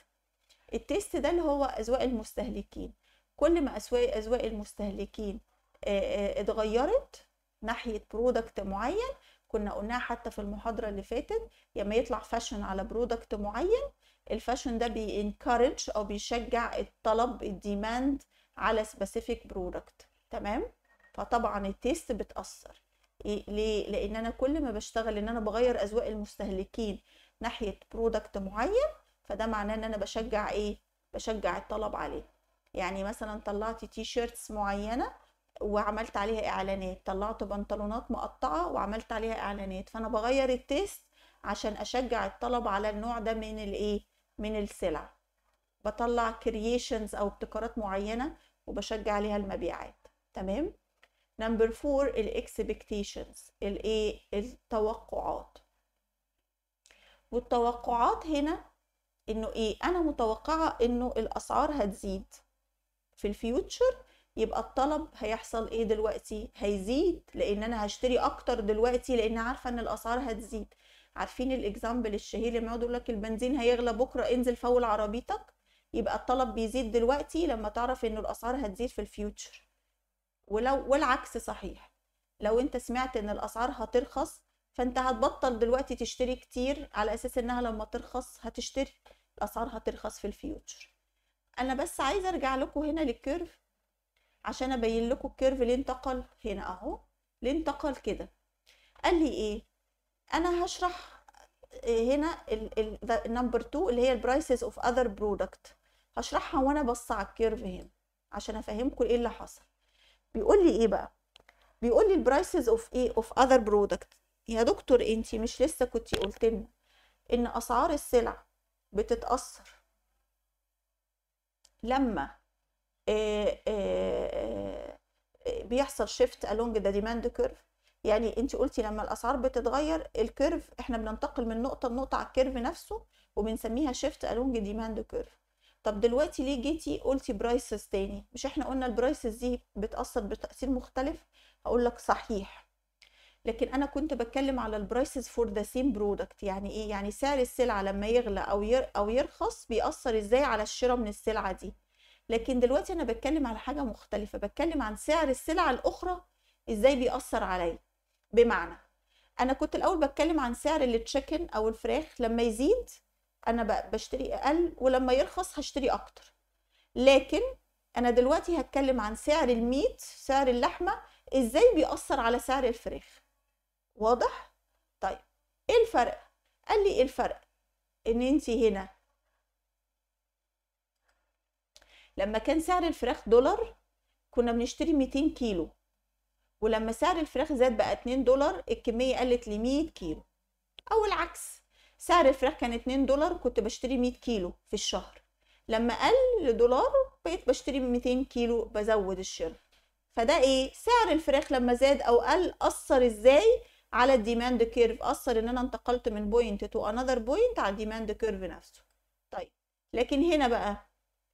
التيست ده اللي هو اذواق المستهلكين كل ما اسواق اذواق المستهلكين اتغيرت ناحيه برودكت معين كنا قلناها حتى في المحاضره اللي فاتت لما يطلع فاشن على برودكت معين الفاشن ده بينكرج او بيشجع الطلب الديماند على سبيسيفيك برودكت تمام فطبعا التيست بتاثر إيه، ليه لان انا كل ما بشتغل ان انا بغير اذواق المستهلكين ناحيه برودكت معين فده معناه ان انا بشجع ايه بشجع الطلب عليه يعني مثلا طلعت تي شيرتس معينه وعملت عليها اعلانات طلعت بنطلونات مقطعه وعملت عليها اعلانات فانا بغير التيست عشان اشجع الطلب على النوع ده من الايه من السلع بطلع كرييشنز او ابتكارات معينه وبشجع عليها المبيعات تمام نمبر فور الاكسبكتيشنز الايه التوقعات والتوقعات هنا انه ايه انا متوقعه انه الاسعار هتزيد في الفيوتشر يبقى الطلب هيحصل ايه دلوقتي هيزيد لان انا هشتري اكتر دلوقتي لان عارفه ان الاسعار هتزيد عارفين الاكزامبل الشهير لما يقعد لك البنزين هيغلى بكره انزل فول عربيتك يبقى الطلب بيزيد دلوقتي لما تعرف ان الاسعار هتزيد في الفيوتشر ولو والعكس صحيح لو انت سمعت ان الاسعار هترخص فانت هتبطل دلوقتي تشتري كتير على اساس انها لما ترخص هتشتري الاسعار هترخص في الفيوتشر انا بس عايزه ارجع لكم هنا للكيرف عشان ابين لكم الكيرف ليه انتقل هنا اهو ليه انتقل كده قال لي ايه انا هشرح هنا النمبر 2 اللي هي البرايسز اوف اذر برودكت هشرحها وانا بص على الكيرف هنا عشان افهمكم ايه اللي حصل بيقول لي ايه بقى بيقول لي البرايسز اوف ايه اوف اذر برودكت يا دكتور انت مش لسه كنتي قلت لنا ان اسعار السلع بتتاثر لما بيحصل شيفت along the demand curve يعني انت قلتي لما الاسعار بتتغير الكيرف احنا بننتقل من نقطه لنقطه على الكيرف نفسه وبنسميها شيفت along demand curve طب دلوقتي ليه جيتي قلتي برايسز تاني مش احنا قلنا البرايسز دي بتأثر بتأثير مختلف هقول لك صحيح لكن انا كنت بتكلم على البرايسز فور ذا سيم برودكت يعني ايه يعني سعر السلعه لما يغلى او ير او يرخص بيأثر ازاي على الشراء من السلعه دي لكن دلوقتي انا بتكلم على حاجه مختلفه بتكلم عن سعر السلعه الاخرى ازاي بيأثر عليا بمعنى انا كنت الاول بتكلم عن سعر التشيكن او الفراخ لما يزيد انا بشتري اقل ولما يرخص هشتري اكتر لكن انا دلوقتي هتكلم عن سعر الميت سعر اللحمه ازاي بيأثر على سعر الفراخ واضح طيب ايه الفرق قال لي ايه الفرق ان انت هنا لما كان سعر الفراخ دولار كنا بنشتري 200 كيلو ولما سعر الفراخ زاد بقى 2 دولار الكميه قلت ل 100 كيلو او العكس سعر الفراخ كان 2 دولار كنت بشتري 100 كيلو في الشهر لما قل لدولار بقيت بشتري 200 كيلو بزود الشراء فده ايه سعر الفراخ لما زاد او قل اثر ازاي على الديماند كيرف اثر ان انا انتقلت من بوينت تو انذر بوينت على الديماند كيرف نفسه طيب لكن هنا بقى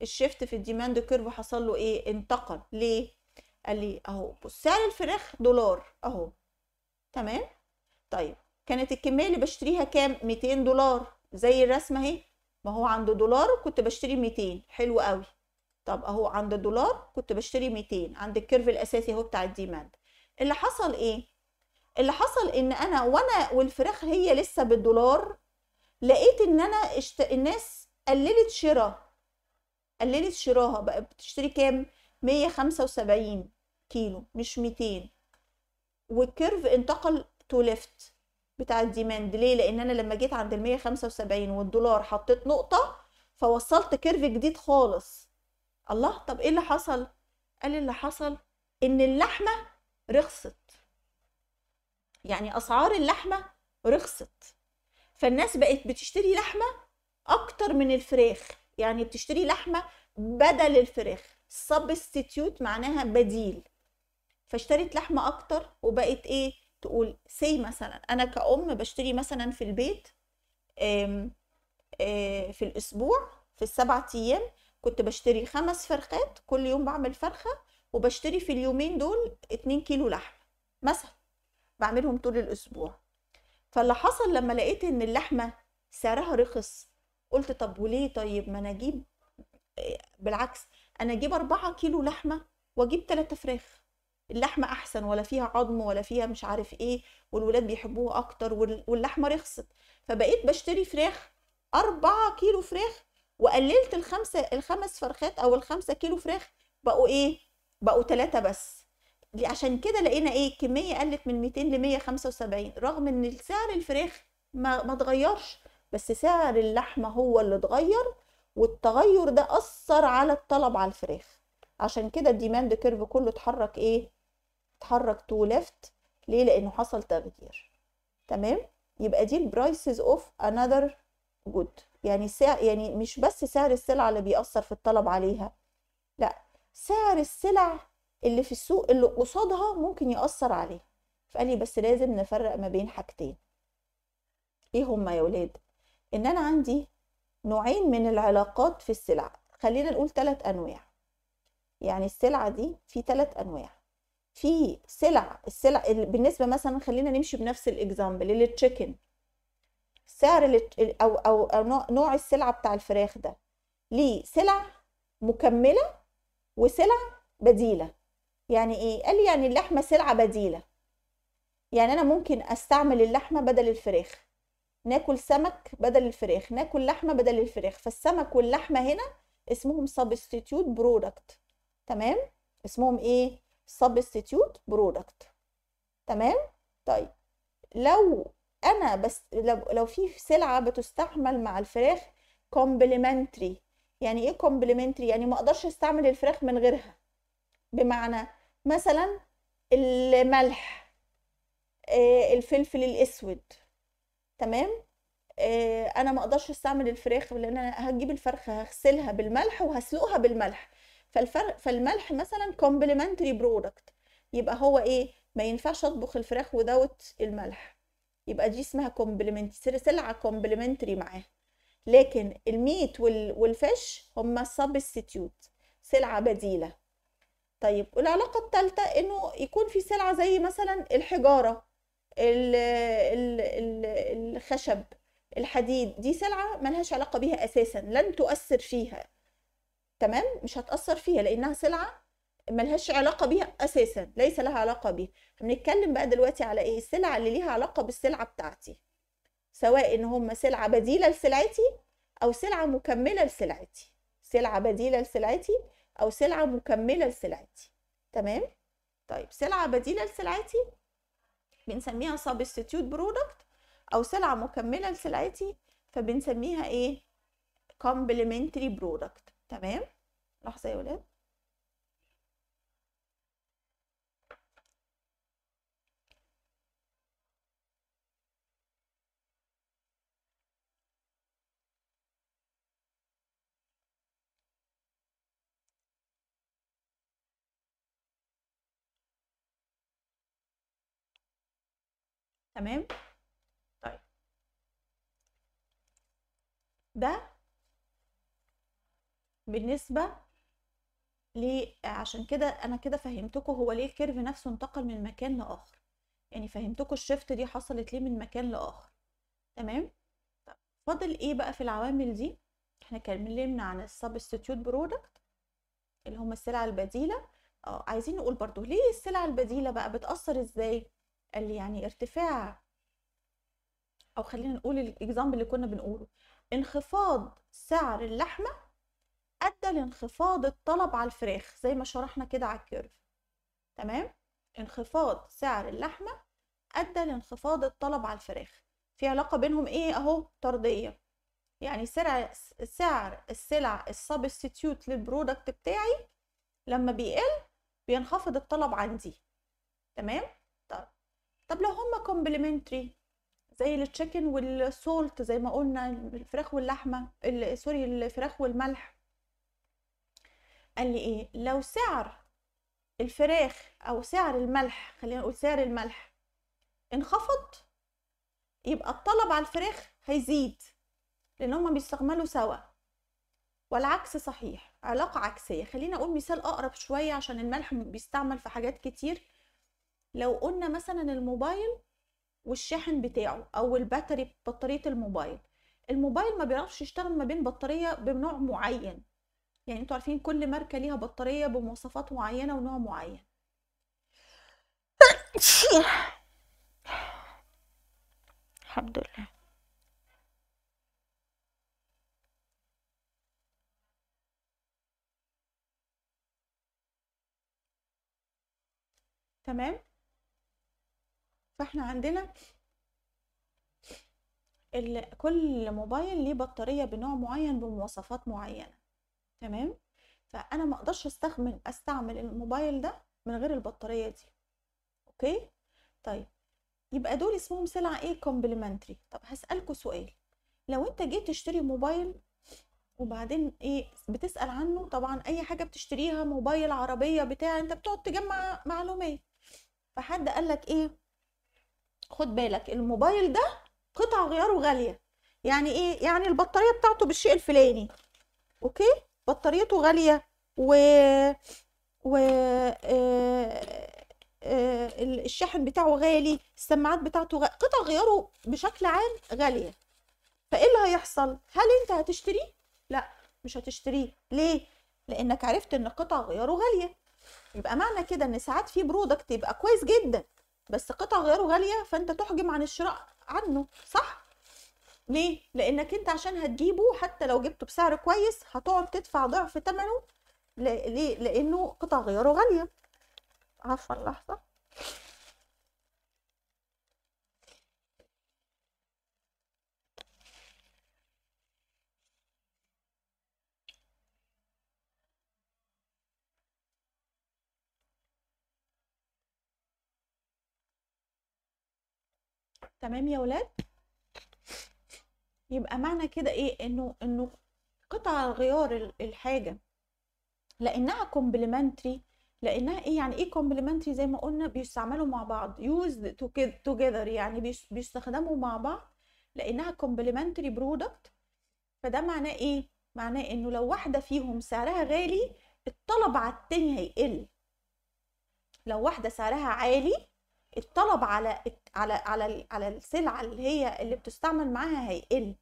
الشيفت في الديماند كيرف حصل له ايه انتقل ليه قال لي اهو بص سعر الفراخ دولار اهو تمام طيب كانت الكميه اللي بشتريها كام 200 دولار زي الرسمه اهي ما هو عند دولار كنت بشتري 200 حلو قوي طب اهو عند دولار كنت بشتري 200 عند الكيرف الاساسي اهو بتاع الديماند اللي حصل ايه اللي حصل ان انا وانا والفراخ هي لسه بالدولار لقيت ان انا اشت... الناس قللت شراء قللت شراها بقى بتشتري كام 175 كيلو مش 200 والكيرف انتقل تو ليفت بتاع الديماند ليه لان انا لما جيت عند ال 175 والدولار حطيت نقطه فوصلت كيرف جديد خالص الله طب ايه اللي حصل قال اللي حصل ان اللحمه رخصت يعني اسعار اللحمه رخصت فالناس بقت بتشتري لحمه اكتر من الفراخ يعني بتشتري لحمه بدل الفراخ سبستيتيوت معناها بديل فاشترت لحمه اكتر وبقت ايه تقول سي مثلا انا كأم بشتري مثلا في البيت آه، في الاسبوع في السبعة ايام كنت بشتري خمس فرخات كل يوم بعمل فرخة وبشتري في اليومين دول اتنين كيلو لحم مثلا بعملهم طول الاسبوع فاللي حصل لما لقيت ان اللحمة سعرها رخص قلت طب وليه طيب ما انا اجيب آه، بالعكس انا اجيب اربعة كيلو لحمه واجيب 3 فراخ اللحمه احسن ولا فيها عظم ولا فيها مش عارف ايه والولاد بيحبوها اكتر واللحمه رخصت فبقيت بشتري فراخ 4 كيلو فراخ وقللت الخمسه الخمس فرخات او الخمسة كيلو فراخ بقوا ايه بقوا ثلاثة بس عشان كده لقينا ايه الكميه قلت من 200 ل 175 رغم ان سعر الفراخ ما ما اتغيرش بس سعر اللحمه هو اللي اتغير والتغير ده اثر على الطلب على الفراخ عشان كده الديماند كيرف كله اتحرك ايه اتحرك تو ليفت ليه لانه حصل تغيير تمام يبقى دي البرايسز اوف انذر جود يعني سعر يعني مش بس سعر السلعه اللي بيأثر في الطلب عليها لا سعر السلع اللي في السوق اللي قصادها ممكن يأثر عليها فقال لي بس لازم نفرق ما بين حاجتين ايه هما يا ولاد ان انا عندي نوعين من العلاقات في السلع خلينا نقول ثلاث انواع يعني السلعه دي في ثلاث انواع في سلع السلع بالنسبه مثلا خلينا نمشي بنفس الاكزامبل للتشيكن سعر او او او نوع السلعه بتاع الفراخ ده ليه سلع مكمله وسلع بديله يعني ايه قال لي يعني اللحمه سلعه بديله يعني انا ممكن استعمل اللحمه بدل الفراخ ناكل سمك بدل الفراخ ناكل لحمه بدل الفراخ فالسمك واللحمه هنا اسمهم substitute برودكت تمام اسمهم ايه substitute product تمام طيب لو انا بس لو, لو في سلعه بتستعمل مع الفراخ complementary يعني ايه complementary يعني ما اقدرش استعمل الفراخ من غيرها بمعنى مثلا الملح آه، الفلفل الاسود تمام آه، انا ما اقدرش استعمل الفراخ لان انا هجيب الفرخه هغسلها بالملح وهسلقها بالملح فالفرق فالملح مثلا كومبلمنتري برودكت يبقى هو ايه ما ينفعش اطبخ الفراخ وداوت الملح يبقى دي اسمها كومبلمنتري سلعه كومبلمنتري معاها لكن الميت والفش هما سبستيتوت سلعه بديله طيب والعلاقه الثالثه انه يكون في سلعه زي مثلا الحجاره ال الـ الـ الخشب الحديد دي سلعه ملهاش علاقه بيها اساسا لن تؤثر فيها تمام مش هتاثر فيها لانها سلعه ملهاش علاقه بيها اساسا ليس لها علاقه بيها بنتكلم بقى دلوقتي على ايه السلع اللي ليها علاقه بالسلعه بتاعتي سواء ان هم سلعه بديله لسلعتي او سلعه مكمله لسلعتي سلعه بديله لسلعتي او سلعه مكمله لسلعتي تمام طيب سلعه بديله لسلعتي بنسميها substitute برودكت او سلعه مكمله لسلعتي فبنسميها ايه complementary برودكت تمام لحظه يا ولاد تمام طيب ده بالنسبه ليه عشان كده انا كده فهمتكم هو ليه الكيرف نفسه انتقل من مكان لاخر يعني فهمتكم الشفت دي حصلت ليه من مكان لاخر تمام طب فاضل ايه بقى في العوامل دي احنا اتكلمنا عن السبستيتوت برودكت اللي هم السلع البديله اه عايزين نقول برضو ليه السلع البديله بقى بتاثر ازاي قال يعني ارتفاع او خلينا نقول الاكزامبل اللي كنا بنقوله انخفاض سعر اللحمه ادى لانخفاض الطلب على الفراخ زي ما شرحنا كده على الكيرف تمام انخفاض سعر اللحمه ادى لانخفاض الطلب على الفراخ في علاقه بينهم ايه اهو طرديه يعني سعر سعر السلع السبستيتوت للبرودكت بتاعي لما بيقل بينخفض الطلب عندي تمام طب طب لو هما كومبلمنتري زي التشيكن والسولت زي ما قلنا الفراخ واللحمه سوري الفراخ والملح قال لي ايه لو سعر الفراخ او سعر الملح خلينا نقول سعر الملح انخفض يبقى الطلب على الفراخ هيزيد لان هما بيستعملوا سوا والعكس صحيح علاقة عكسية خلينا اقول مثال اقرب شوية عشان الملح بيستعمل في حاجات كتير لو قلنا مثلا الموبايل والشاحن بتاعه او الباتري بطارية الموبايل الموبايل ما بيعرفش يشتغل ما بين بطارية بنوع معين يعني انتوا عارفين كل ماركه ليها بطاريه بمواصفات معينه ونوع معين الحمد لله تمام فاحنا عندنا كل موبايل ليه بطارية بنوع معين بمواصفات معينة تمام فانا ما اقدرش استخدم استعمل الموبايل ده من غير البطاريه دي اوكي طيب يبقى دول اسمهم سلع ايه كومبلمنتري طب هسالكوا سؤال لو انت جيت تشتري موبايل وبعدين ايه بتسال عنه طبعا اي حاجه بتشتريها موبايل عربيه بتاع انت بتقعد تجمع معلومات فحد قال لك ايه خد بالك الموبايل ده قطع غياره غاليه يعني ايه يعني البطاريه بتاعته بالشيء الفلاني اوكي بطاريته غالية و و آه، آه، الشاحن بتاعه غالي السماعات بتاعته غ... قطع غياره بشكل عام غالية فايه اللي هيحصل هل انت هتشتريه لا مش هتشتريه ليه لانك عرفت ان قطع غياره غالية يبقى معنى كده ان ساعات في برودكت يبقى كويس جدا بس قطع غياره غالية فانت تحجم عن الشراء عنه صح ليه؟ لانك انت عشان هتجيبه حتى لو جبته بسعر كويس هتقعد تدفع ضعف ثمنه ليه؟ لانه قطع غياره غاليه عفوا لحظه تمام يا ولاد يبقى معنى كده ايه انه انه قطع غيار الحاجه لانها كومبلمنتري لانها ايه يعني ايه كومبلمنتري زي ما قلنا بيستعملوا مع بعض يوز توجذر يعني بيستخدموا مع بعض لانها كومبلمنتري برودكت فده معناه ايه معناه انه لو واحده فيهم سعرها غالي الطلب على التانية هيقل لو واحده سعرها عالي الطلب على على على على السلعه اللي هي اللي بتستعمل معاها هيقل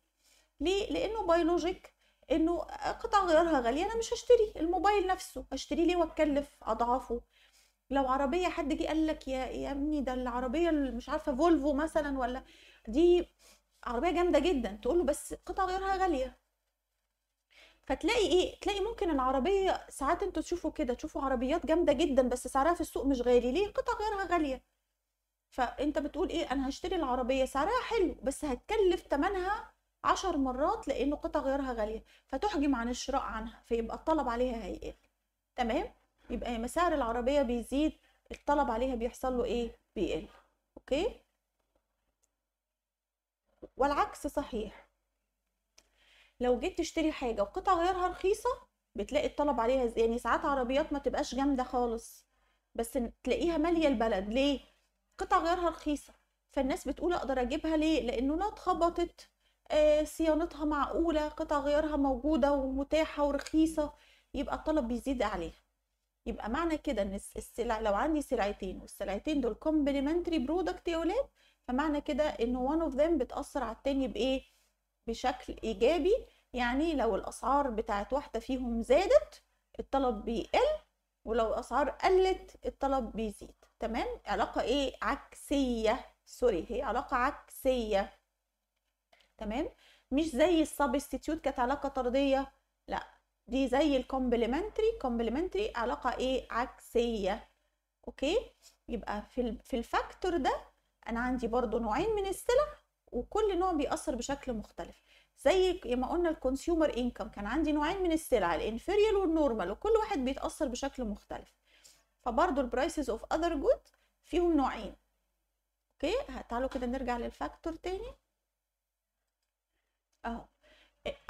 ليه لانه بيولوجيك انه قطع غيارها غاليه انا مش هشتري الموبايل نفسه هشتري ليه واتكلف اضعافه لو عربيه حد جه قال لك يا يا ابني ده العربيه اللي مش عارفه فولفو مثلا ولا دي عربيه جامده جدا تقول له بس قطع غيارها غاليه فتلاقي ايه تلاقي ممكن العربيه ساعات انتوا تشوفوا كده تشوفوا عربيات جامده جدا بس سعرها في السوق مش غالي ليه قطع غيارها غاليه فانت بتقول ايه انا هشتري العربيه سعرها حلو بس هتكلف ثمنها عشر مرات لانه قطع غيرها غاليه فتحجم عن الشراء عنها فيبقى الطلب عليها هيقل تمام يبقى سعر العربيه بيزيد الطلب عليها بيحصل له ايه بيقل اوكي والعكس صحيح لو جيت تشتري حاجه وقطع غيرها رخيصه بتلاقي الطلب عليها يعني ساعات عربيات ما تبقاش جامده خالص بس تلاقيها ماليه البلد ليه قطع غيارها رخيصه فالناس بتقول اقدر اجيبها ليه لانه لا اتخبطت آه، صيانتها معقوله قطع غيارها موجوده ومتاحه ورخيصه يبقى الطلب بيزيد عليها يبقى معنى كده ان السلع لو عندي سلعتين والسلعتين دول كومبليمنتري برودكت يا ولاد فمعنى كده ان وان اوف ذم بتاثر على التاني بايه بشكل ايجابي يعني لو الاسعار بتاعت واحده فيهم زادت الطلب بيقل ولو الاسعار قلت الطلب بيزيد تمام علاقه ايه عكسيه سوري هي علاقه عكسيه تمام مش زي السبستيتيوت كانت علاقه طرديه لا دي زي الكومبلمنتري كومبلمنتري علاقه ايه عكسيه اوكي يبقى في في الفاكتور ده انا عندي برضو نوعين من السلع وكل نوع بيأثر بشكل مختلف زي ما قلنا الكونسيومر انكم كان عندي نوعين من السلع الانفيريال والنورمال وكل واحد بيتاثر بشكل مختلف فبرضه البرايسز اوف اذر جود فيهم نوعين اوكي تعالوا كده نرجع للفاكتور تاني اهو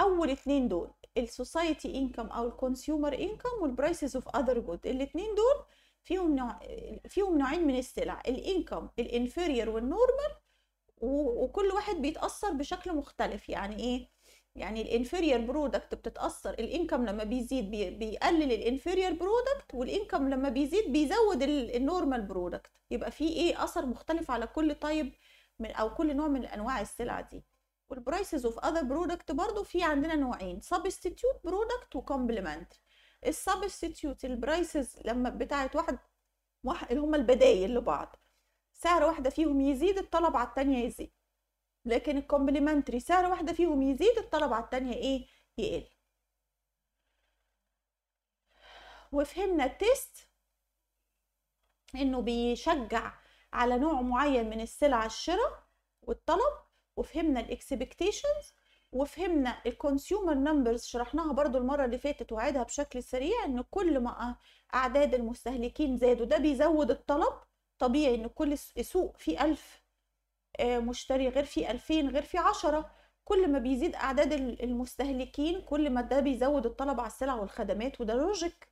اول اتنين دول السوسايتي انكم او الكونسيومر انكم والبرايسز اوف اذر جود الاتنين دول فيهم نوع فيهم نوعين من السلع الانكم الانفيريور والنورمال وكل واحد بيتاثر بشكل مختلف يعني ايه يعني الانفيرير برودكت بتتاثر الانكم لما بيزيد بيقلل الانفيرير برودكت والانكم لما بيزيد بيزود النورمال برودكت يبقى في ايه اثر مختلف على كل طيب من او كل نوع من انواع السلع دي والبرايسز اوف اذر برودكت برضو في عندنا نوعين سبستيتيوت برودكت وكومبلمنت السبستيتيوت البرايسز لما بتاعت واحد, واحد اللي هما البدايل لبعض سعر واحدة فيهم يزيد الطلب على التانية يزيد لكن الكومبلمنتري سعر واحدة فيهم يزيد الطلب على التانية ايه يقل وفهمنا التيست انه بيشجع على نوع معين من السلع الشراء والطلب وفهمنا الاكسبكتيشنز وفهمنا الكونسيومر نمبرز شرحناها برضو المرة اللي فاتت وعيدها بشكل سريع ان كل ما اعداد المستهلكين زادوا ده بيزود الطلب طبيعي ان كل سوق فيه ألف آه، مشتري غير فيه ألفين غير فيه عشرة كل ما بيزيد أعداد المستهلكين كل ما ده بيزود الطلب على السلع والخدمات وده لوجيك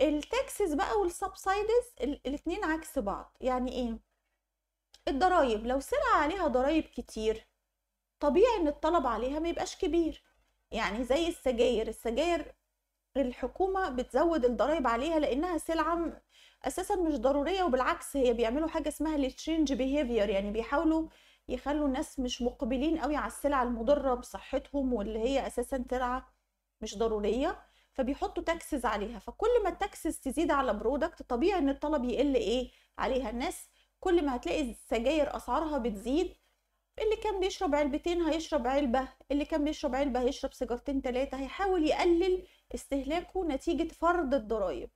التاكسز بقى والسبسايدز الاتنين عكس بعض يعني ايه الضرايب لو سلعة عليها ضرايب كتير طبيعي ان الطلب عليها ما يبقاش كبير يعني زي السجاير السجاير الحكومة بتزود الضرايب عليها لأنها سلعة اساسا مش ضروريه وبالعكس هي بيعملوا حاجه اسمها التشينج بيهيفير يعني بيحاولوا يخلوا الناس مش مقبلين قوي على السلع المضره بصحتهم واللي هي اساسا ترعى مش ضروريه فبيحطوا تاكسز عليها فكل ما التاكسز تزيد على برودكت طبيعي ان الطلب يقل ايه عليها الناس كل ما هتلاقي السجاير اسعارها بتزيد اللي كان بيشرب علبتين هيشرب علبة اللي كان بيشرب علبة هيشرب سيجارتين تلاتة هيحاول يقلل استهلاكه نتيجة فرض الضرايب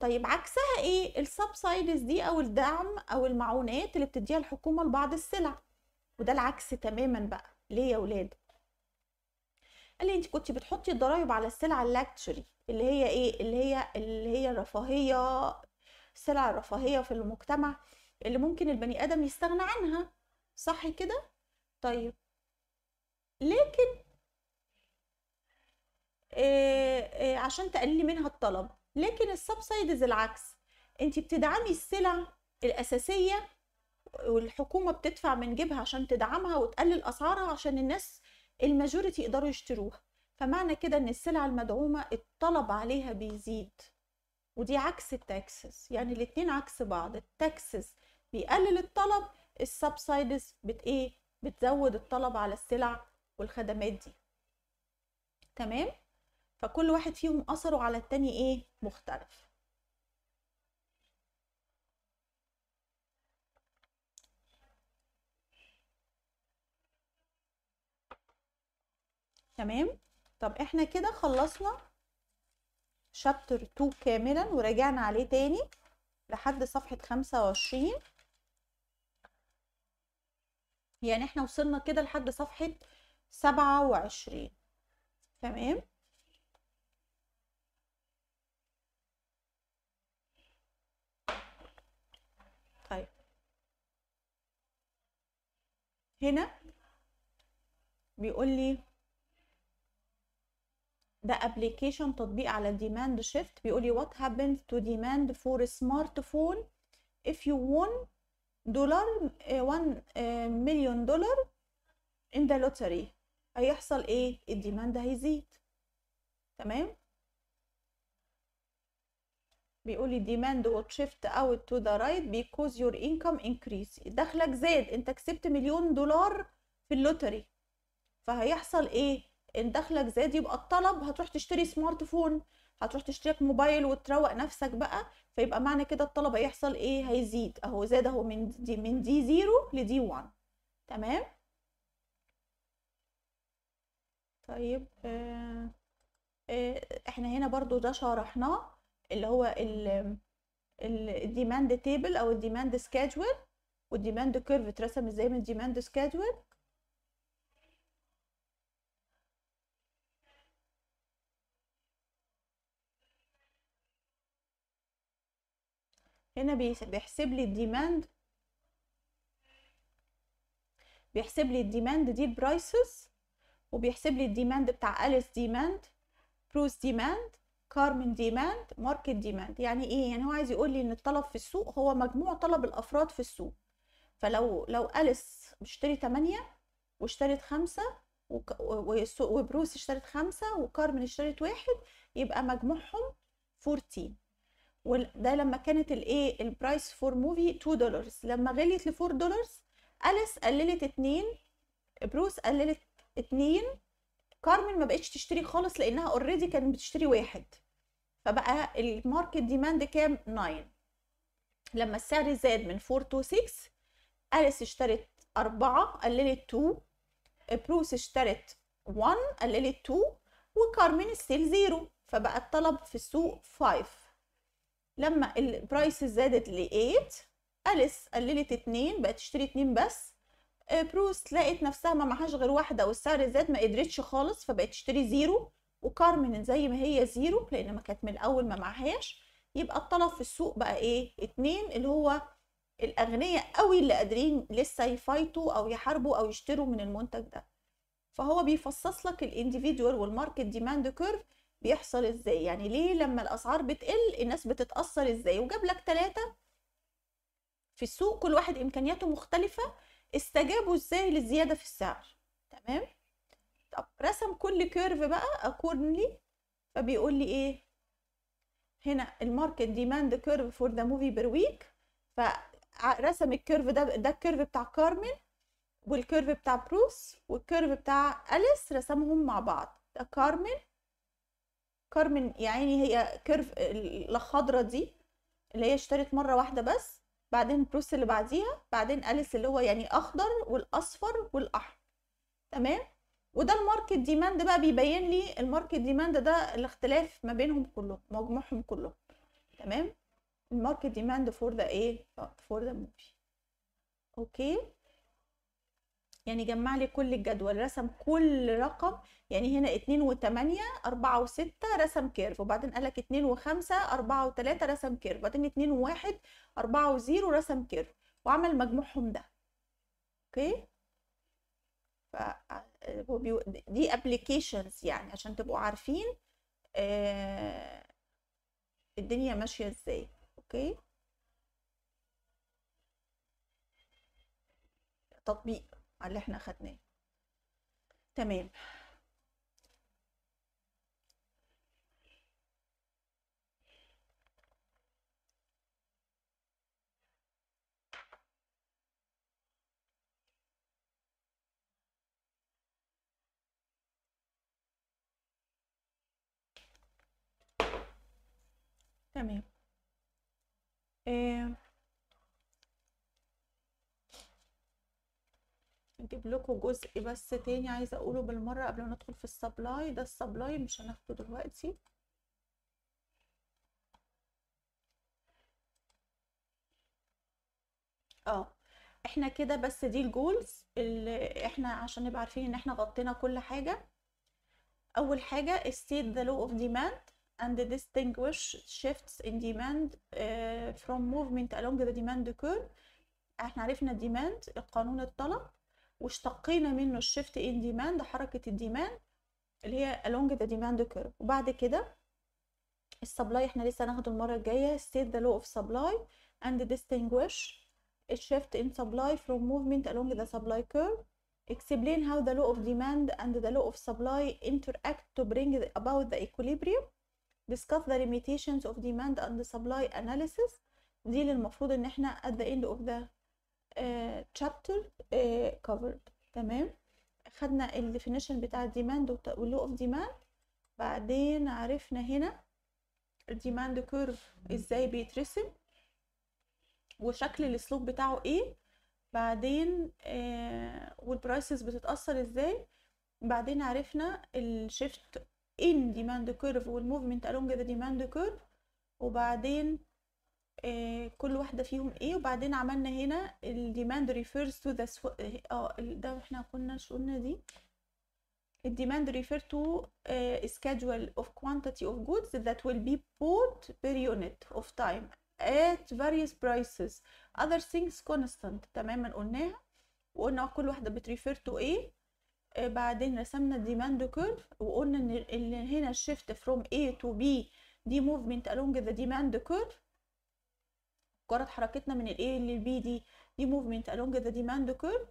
طيب عكسها ايه السبسايدز دي او الدعم او المعونات اللي بتديها الحكومه لبعض السلع وده العكس تماما بقى ليه يا ولاد قال لي انت كنت بتحطي الضرايب على السلع اللاكشري اللي هي ايه اللي هي اللي هي الرفاهيه السلع الرفاهيه في المجتمع اللي ممكن البني ادم يستغنى عنها صح كده طيب لكن إيه إيه عشان تقللي منها الطلب لكن السبسايدز العكس انت بتدعمي السلع الاساسيه والحكومه بتدفع من جيبها عشان تدعمها وتقلل اسعارها عشان الناس الماجوريتي يقدروا يشتروها فمعنى كده ان السلع المدعومه الطلب عليها بيزيد ودي عكس التاكسس يعني الاتنين عكس بعض التاكسس بيقلل الطلب السبسايدز بت ايه بتزود الطلب على السلع والخدمات دي تمام فكل واحد فيهم أثره على التاني إيه مختلف تمام طب احنا كده خلصنا شابتر 2 كاملا وراجعنا عليه تاني لحد صفحة 25 يعني احنا وصلنا كده لحد صفحة 27 تمام هنا بيقول لي ده application تطبيق على demand shift بيقول لي what happens to demand for a smartphone if you won دولار 1 مليون دولار in the lottery هيحصل ايه الديماند هيزيد تمام بيقول لي demand shift out to the right because your income increase دخلك زاد انت كسبت مليون دولار في اللوتري فهيحصل ايه ان دخلك زاد يبقى الطلب هتروح تشتري سمارت فون هتروح تشتري موبايل وتروق نفسك بقى فيبقى معنى كده الطلب هيحصل ايه هيزيد اهو زاد اهو من دي من دي زيرو لدي 1 تمام طيب آه آه احنا هنا برضو ده شرحناه اللي هو الديماند تيبل او الديماند سكادجول والديماند كيرف اترسم ازاي من الديماند سكادجول هنا بيحسب لي الديماند بيحسب لي الديماند دي البرايسز وبيحسب لي الديماند بتاع أليس ديماند بروس ديماند كارمن ديماند ماركت ديماند يعني ايه يعني هو عايز يقول لي ان الطلب في السوق هو مجموع طلب الافراد في السوق فلو لو اليس بتشتري 8 واشترت 5 وبروس اشترت 5 وكارمن اشترت 1 يبقى مجموعهم 14 وده لما كانت الايه البرايس فور موفي 2 دولار لما غليت ل 4 دولار اليس قللت 2 بروس قللت 2 كارمن ما بقتش تشتري خالص لانها اوريدي كانت بتشتري واحد فبقى الماركت ديماند كام 9 لما السعر زاد من 4 تو 6 أليس اشترت 4 قللت 2 بروس اشترت 1 قللت 2 وكارمن ستيل 0 فبقى الطلب في السوق 5 لما البرايس زادت ل 8 أليس قللت 2 بقت تشتري 2 بس بروس لقت نفسها ما معهاش غير واحدة والسعر زاد ما قدرتش خالص فبقت تشتري زيرو وكارمن زي ما هي زيرو لان ما كانت من الاول ما معهاش يبقى الطلب في السوق بقى ايه اتنين اللي هو الاغنياء قوي اللي قادرين لسه يفايتوا او يحاربوا او يشتروا من المنتج ده فهو بيفصص لك الانديفيدوال والماركت ديماند كيرف بيحصل ازاي يعني ليه لما الاسعار بتقل الناس بتتاثر ازاي وجاب لك ثلاثه في السوق كل واحد امكانياته مختلفه استجابوا ازاي للزياده في السعر تمام طب رسم كل كيرف بقى اكوردنلي فبيقول لي ايه هنا الماركت ديماند كيرف فور ذا موفي بير ويك فرسم الكيرف ده ده الكيرف بتاع كارمن والكيرف بتاع بروس والكيرف بتاع أليس رسمهم مع بعض ده كارمن كارمن يعني هي كيرف الخضرة دي اللي هي اشترت مرة واحدة بس بعدين بروس اللي بعديها بعدين أليس اللي هو يعني أخضر والأصفر والأحمر تمام وده الماركت ديماند بقى بيبين لي الماركت ديماند ده الاختلاف ما بينهم كلهم مجموعهم كلهم تمام الماركت ديماند فور ذا ايه فور ذا موفي اوكي يعني جمع لي كل الجدول رسم كل رقم يعني هنا اتنين وتمانية اربعة وستة رسم كيرف وبعدين قالك اتنين وخمسة اربعة وتلاتة رسم كيرف وبعدين اتنين وواحد اربعة وزيرو رسم كيرف وعمل مجموعهم ده اوكي okay. آه، دي ابلكيشنز يعني عشان تبقوا عارفين آه، الدنيا ماشيه ازاي اوكي تطبيق على اللي احنا خدناه تمام تمام آه، نجيب لكم جزء بس تاني عايزه اقوله بالمره قبل ما ندخل في السبلاي ده السبلاي مش هناخده دلوقتي اه احنا كده بس دي الجولز اللي احنا عشان نبقى عارفين ان احنا غطينا كل حاجه اول حاجه state the law of demand and distinguish shifts in demand uh, from movement along the demand curve احنا عرفنا demand قانون الطلب واشتقينا منه الشيفت in demand حركه الديماند اللي هي along the demand curve وبعد كده السبلاي احنا لسه هناخده المره الجايه state the law of supply and distinguish a shift in supply from movement along the supply curve explain how the law of demand and the law of supply interact to bring about the equilibrium discuss the limitations of demand and the supply analysis دي اللي المفروض ان احنا at the end of the uh, chapter uh, covered تمام خدنا ال definition بتاع demand و law of demand بعدين عرفنا هنا ال demand curve ازاي بيترسم وشكل السلوب بتاعه ايه بعدين آه والبرايسز بتتأثر ازاي بعدين عرفنا الشيفت in demand curve والmovement along the demand curve وبعدين آه كل واحدة فيهم ايه وبعدين عملنا هنا ال demand refers to the sw اه ده احنا كنا قلنا دي ال demand refer to uh, schedule of quantity of goods that will be bought per unit of time at various prices other things constant تماما قلناها وقلنا كل واحدة بتريفير تو ايه آه، بعدين رسمنا الديماند كيرف وقلنا ان اللي هنا الشيفت فروم A to B دي موفمنت along ذا ديماند كيرف مجرد حركتنا من ال A لل B دي دي موفمنت along ذا ديماند كيرف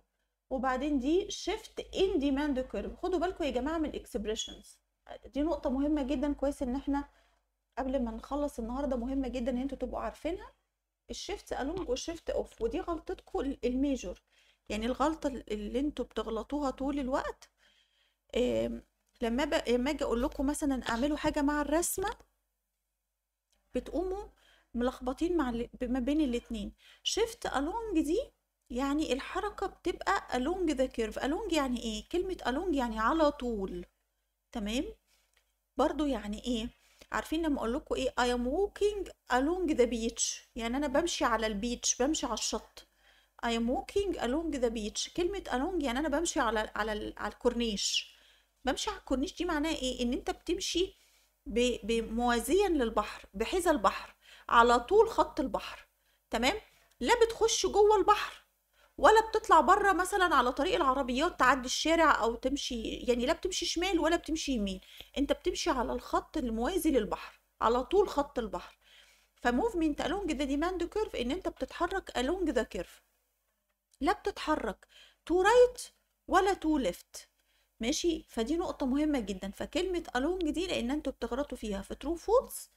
وبعدين دي شيفت ان ديماند كيرف خدوا بالكم يا جماعه من الاكسبريشنز دي نقطه مهمه جدا كويس ان احنا قبل ما نخلص النهارده مهمه جدا ان انتوا تبقوا عارفينها الشيفت الونج والشيفت اوف ودي غلطتكم الميجور يعني الغلطة اللي انتوا بتغلطوها طول الوقت لما لما اجي اقول لكم مثلا اعملوا حاجة مع الرسمة بتقوموا ملخبطين مع ما بين الاتنين شيفت الونج دي يعني الحركة بتبقى الونج ذا كيرف الونج يعني ايه كلمة الونج يعني على طول تمام برضو يعني ايه عارفين لما اقول لكم ايه I am walking along the beach يعني انا بمشي على البيتش بمشي على الشط I am walking along the beach كلمة along يعني أنا بمشي على على على الكورنيش بمشي على الكورنيش دي معناها إيه؟ إن أنت بتمشي موازيا للبحر بحيث البحر على طول خط البحر تمام؟ لا بتخش جوه البحر ولا بتطلع بره مثلا على طريق العربيات تعدي الشارع او تمشي يعني لا بتمشي شمال ولا بتمشي يمين انت بتمشي على الخط الموازي للبحر على طول خط البحر فموفمنت along the demand curve ان انت بتتحرك along the curve لا بتتحرك تو رايت ولا تو ليفت ماشي فدي نقطة مهمة جدا فكلمة along دي لأن انتوا بتغلطوا فيها في true false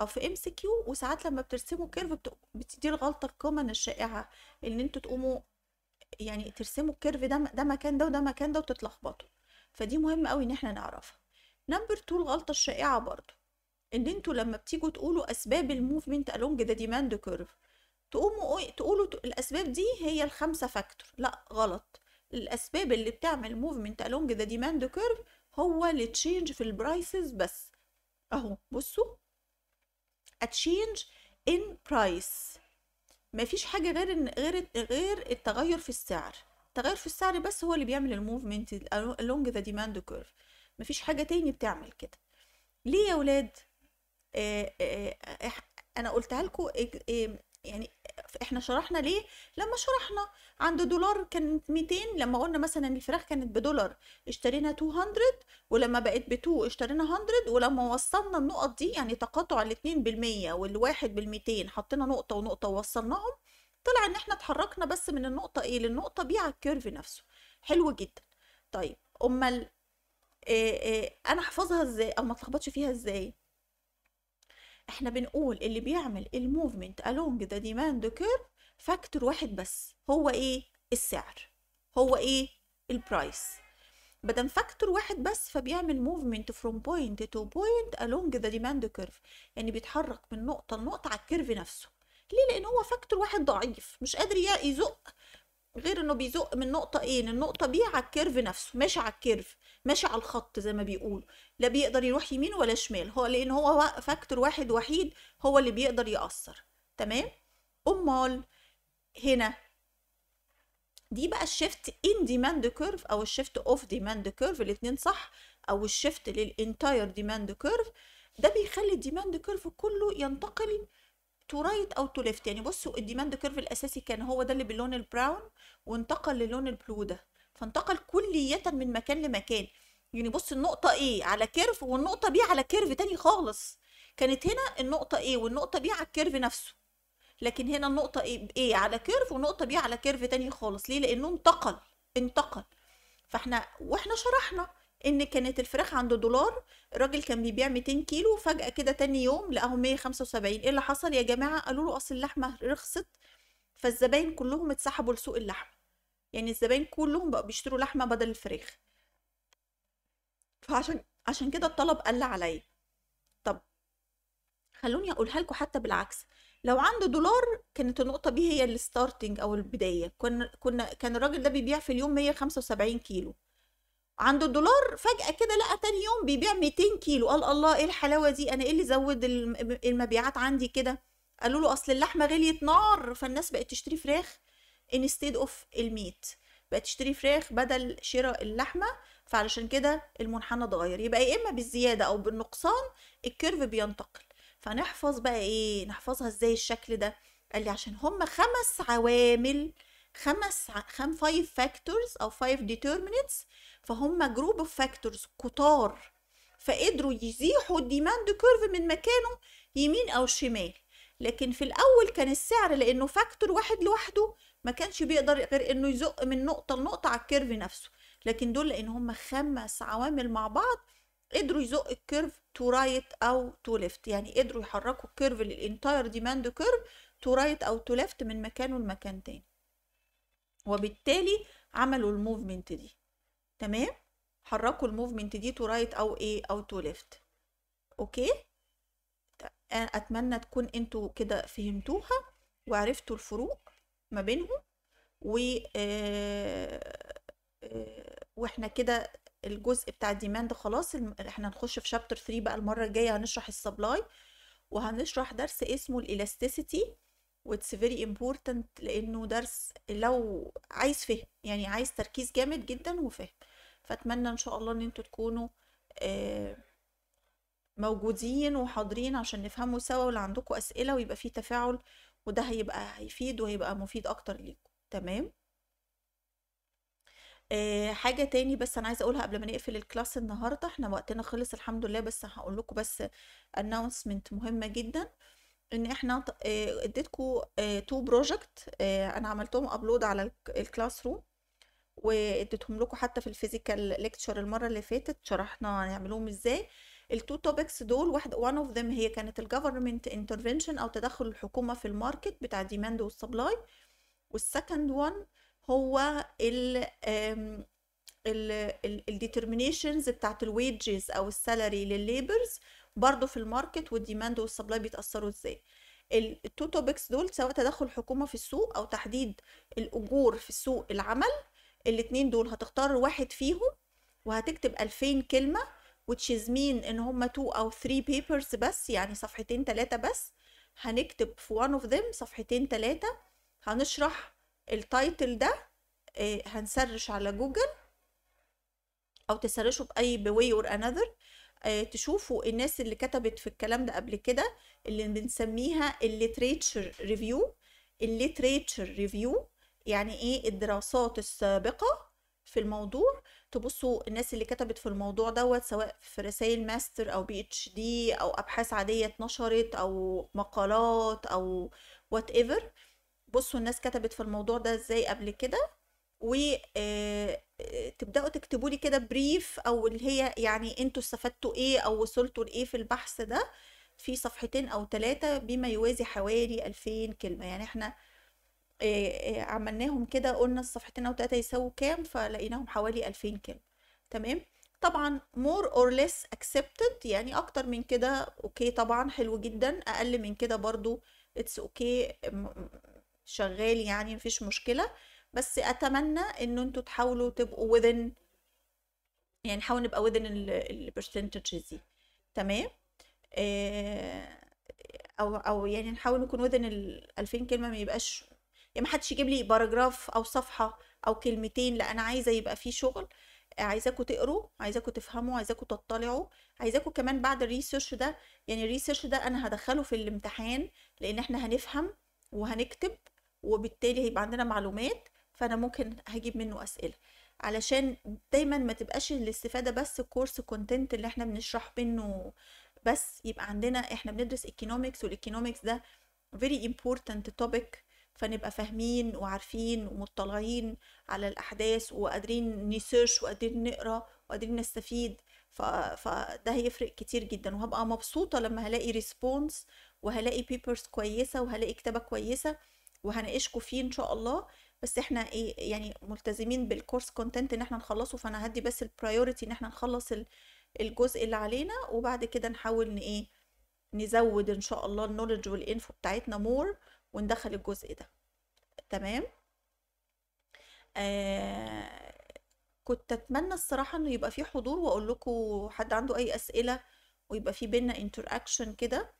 أو في ام سي كيو وساعات لما بترسموا كيرف دي الغلطة الكومن الشائعة إن انتوا تقوموا يعني ترسموا الكيرف ده ده مكان ده وده مكان ده وتتلخبطوا فدي مهم قوي إن احنا نعرفها نمبر 2 الغلطة الشائعة برضو إن انتوا لما بتيجوا تقولوا أسباب الموفمنت along ده ديماند كيرف تقوموا تقولوا الاسباب دي هي الخمسه فاكتور لا غلط الاسباب اللي بتعمل موفمنت along ذا ديماند كيرف هو التشينج في البرايسز بس اهو بصوا اتشينج ان برايس مفيش حاجه غير غير غير التغير في السعر التغير في السعر بس هو اللي بيعمل الموفمنت along ذا ديماند كيرف مفيش حاجه تاني بتعمل كده ليه يا ولاد آه آه آه انا قلتها لكم يعني احنا شرحنا ليه لما شرحنا عند دولار كانت 200 لما قلنا مثلا الفراخ كانت بدولار اشترينا 200 ولما بقت ب 2 اشترينا 100 ولما وصلنا النقط دي يعني تقاطع الاتنين بالمية والواحد بالميتين حطينا نقطة ونقطة ووصلناهم طلع ان احنا اتحركنا بس من النقطة ايه للنقطة بي على الكيرف نفسه حلو جدا طيب امال إيه إيه انا احفظها ازاي او ما اتلخبطش فيها ازاي احنا بنقول اللي بيعمل الموفمنت along ذا ديماند كيرف فاكتور واحد بس هو ايه السعر هو ايه البرايس مادام فاكتور واحد بس فبيعمل موفمنت فروم بوينت تو بوينت along ذا ديماند كيرف يعني بيتحرك من نقطة لنقطة على الكيرف نفسه ليه لان هو فاكتور واحد ضعيف مش قادر يزق غير انه بيزق من نقطه ايه للنقطه بي على الكيرف نفسه ماشي على الكيرف ماشي على الخط زي ما بيقولوا لا بيقدر يروح يمين ولا شمال هو لان هو فاكتور واحد وحيد هو اللي بيقدر يأثر تمام امال هنا دي بقى الشيفت ان ديماند كيرف او الشيفت اوف ديماند كيرف الاثنين صح او الشيفت للانتاير ديماند كيرف ده بيخلي الديماند كيرف كله ينتقل تو رايت او تو ليفت يعني بصوا الديماند كيرف الاساسي كان هو ده اللي باللون البراون وانتقل للون البلو ده فانتقل كلية من مكان لمكان يعني بص النقطة ايه على كيرف والنقطة بي على كيرف تاني خالص كانت هنا النقطة ايه والنقطة بي على الكيرف نفسه لكن هنا النقطة ايه ايه على كيرف والنقطة بي على كيرف تاني خالص ليه لانه انتقل انتقل فاحنا واحنا شرحنا ان كانت الفراخ عند دولار الراجل كان بيبيع 200 كيلو فجاه كده تاني يوم لقاهم 175 ايه اللي حصل يا جماعه قالوا له اصل اللحمه رخصت فالزباين كلهم اتسحبوا لسوق اللحمه يعني الزباين كلهم بقوا بيشتروا لحمه بدل الفراخ فعشان عشان كده الطلب قل عليا طب خلوني اقولها لكم حتى بالعكس لو عنده دولار كانت النقطه دي هي الستارتنج او البدايه كنا كنا كان الراجل ده بيبيع في اليوم 175 كيلو عند الدولار فجأة كده لقى تاني يوم بيبيع 200 كيلو قال الله ايه الحلاوة دي انا ايه اللي زود المبيعات عندي كده قالوا له اصل اللحمة غليت نار فالناس بقت تشتري فراخ انستيد اوف الميت بقت تشتري فراخ بدل شراء اللحمة فعلشان كده المنحنى اتغير يبقى يا اما بالزيادة او بالنقصان الكيرف بينتقل فنحفظ بقى ايه نحفظها ازاي الشكل ده قال لي عشان هما خمس عوامل خمس خم 5 فاكتورز او 5 ديترمينتس فهم جروب اوف فاكتورز كتار فقدروا يزيحوا الديماند كيرف من مكانه يمين او شمال لكن في الاول كان السعر لانه فاكتور واحد لوحده ما كانش بيقدر غير انه يزق من نقطه لنقطه على الكيرف نفسه لكن دول لان هم خمس عوامل مع بعض قدروا يزق الكيرف تو رايت او تو ليفت يعني قدروا يحركوا الكيرف للانتاير ديماند كيرف تو رايت او تو ليفت من مكانه لمكان تاني وبالتالي عملوا الموفمنت دي تمام حركوا الموفمنت دي تو رايت او ايه او تو ليفت اوكي اتمنى تكون انتوا كده فهمتوها وعرفتوا الفروق ما بينهم و آه، آه، واحنا كده الجزء بتاع الديماند خلاص احنا هنخش في شابتر 3 بقى المره الجايه هنشرح السبلاي وهنشرح درس اسمه الالاستيسيتي واتس فيري امبورتنت لانه درس لو عايز فهم يعني عايز تركيز جامد جدا وفهم فاتمنى ان شاء الله ان انتوا تكونوا آه، موجودين وحاضرين عشان نفهموا سوا ولو عندكم اسئله ويبقى في تفاعل وده هيبقى هيفيد وهيبقى مفيد اكتر ليكم تمام آه، حاجة تاني بس أنا عايزة أقولها قبل ما نقفل الكلاس النهاردة احنا وقتنا خلص الحمد لله بس هقول لكم بس announcement مهمة جدا ان احنا اديتكم تو بروجكت انا عملتهم ابلود على الكلاس روم واديتهم لكم حتى في الفيزيكال ليكتشر المره اللي فاتت شرحنا هنعملهم ازاي التو توبكس دول واحد وان اوف ذم هي كانت الجفرمنت انترفينشن او تدخل الحكومه في الماركت بتاع ديماند والسبلاي والسكند وان هو ال الديترمينيشنز بتاعت الويجز او السالري للليبرز برضو في الماركت والديماند والسبلاي بيتاثروا ازاي التو توبكس دول سواء تدخل حكومه في السوق او تحديد الاجور في سوق العمل الاتنين دول هتختار واحد فيهم وهتكتب 2000 كلمه which is mean ان هما 2 او 3 papers بس يعني صفحتين ثلاثه بس هنكتب في one of them صفحتين ثلاثه هنشرح التايتل ده آه، هنسرش على جوجل او تسرشه باي بوي اور انذر آه، تشوفوا الناس اللي كتبت في الكلام ده قبل كده اللي بنسميها الليتريتشر ريفيو الليتريتشر ريفيو يعني ايه الدراسات السابقه في الموضوع تبصوا الناس اللي كتبت في الموضوع دوت سواء في رسائل ماستر او بي اتش دي او ابحاث عاديه اتنشرت او مقالات او وات ايفر بصوا الناس كتبت في الموضوع ده ازاي قبل كده وتبداوا آه، آه، تكتبوا لي كده بريف او اللي هي يعني انتوا استفدتوا ايه او وصلتوا لايه في البحث ده في صفحتين او ثلاثه بما يوازي حوالي 2000 كلمه يعني احنا آه، عملناهم كده قلنا الصفحتين او ثلاثه يساووا كام فلقيناهم حوالي 2000 كلمه تمام طبعا more or less accepted يعني اكتر من كده اوكي طبعا حلو جدا اقل من كده برضو اتس اوكي okay شغال يعني مفيش مشكله بس اتمنى ان انتوا تحاولوا تبقوا within يعني نحاول نبقى within البرسنتج دي تمام آه، او او يعني نحاول نكون within ال 2000 كلمه ما يبقاش يعني ما حدش يجيب لي باراجراف او صفحه او كلمتين لا انا عايزه يبقى في شغل عايزاكوا تقروا عايزاكوا تفهموا عايزاكوا تطلعوا عايزاكوا كمان بعد الريسيرش ده يعني الريسيرش ده انا هدخله في الامتحان لان احنا هنفهم وهنكتب وبالتالي هيبقى عندنا معلومات فانا ممكن هجيب منه اسئله علشان دايما ما تبقاش الاستفاده بس الكورس كونتنت اللي احنا بنشرح منه بس يبقى عندنا احنا بندرس ايكونومكس والايكونومكس ده very important topic فنبقى فاهمين وعارفين ومطلعين على الاحداث وقادرين نسيرش وقادرين نقرا وقادرين نستفيد ف... فده هيفرق كتير جدا وهبقى مبسوطه لما هلاقي ريسبونس وهلاقي بيبرز كويسه وهلاقي كتابه كويسه وهناقشكم فيه ان شاء الله بس احنا ايه يعني ملتزمين بالكورس كونتنت ان احنا نخلصه فانا هدي بس البرايورتي ان احنا نخلص الجزء اللي علينا وبعد كده نحاول ايه نزود ان شاء الله النولج والانفو بتاعتنا مور وندخل الجزء ده تمام آه كنت اتمنى الصراحه انه يبقى في حضور واقول لكم حد عنده اي اسئله ويبقى في بينا انتراكشن كده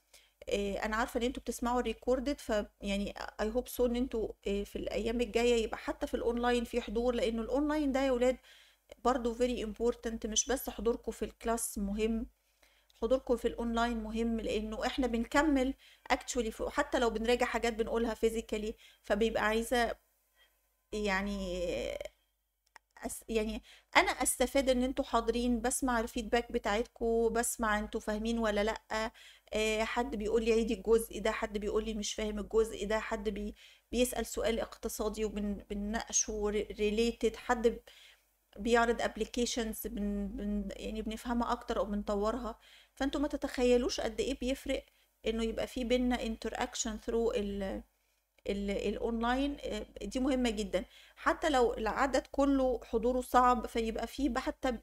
آه، انا عارفه ان انتوا بتسمعوا الريكوردد يعني اي هوب سو ان انتوا آه، في الايام الجايه يبقى حتى في الاونلاين في حضور لانه الاونلاين ده يا ولاد برضو فيري امبورتنت مش بس حضوركم في الكلاس مهم حضوركم في الاونلاين مهم لانه احنا بنكمل اكشولي حتى لو بنراجع حاجات بنقولها فيزيكالي فبيبقى عايزه يعني أس يعني انا استفاد ان انتوا حاضرين بسمع الفيدباك بتاعتكم بسمع انتوا فاهمين ولا لا آه حد بيقول لي عيدي الجزء ده حد بيقول لي مش فاهم الجزء ده حد بي بيسال سؤال اقتصادي وبنناقشه ريليتد حد بيعرض ابلكيشنز بن بن يعني بنفهمها اكتر او بنطورها فانتوا ما تتخيلوش قد ايه بيفرق انه يبقى في بينا انتراكشن ثرو ال الاونلاين آه، دي مهمه جدا حتى لو العدد كله حضوره صعب فيبقى فيه حتى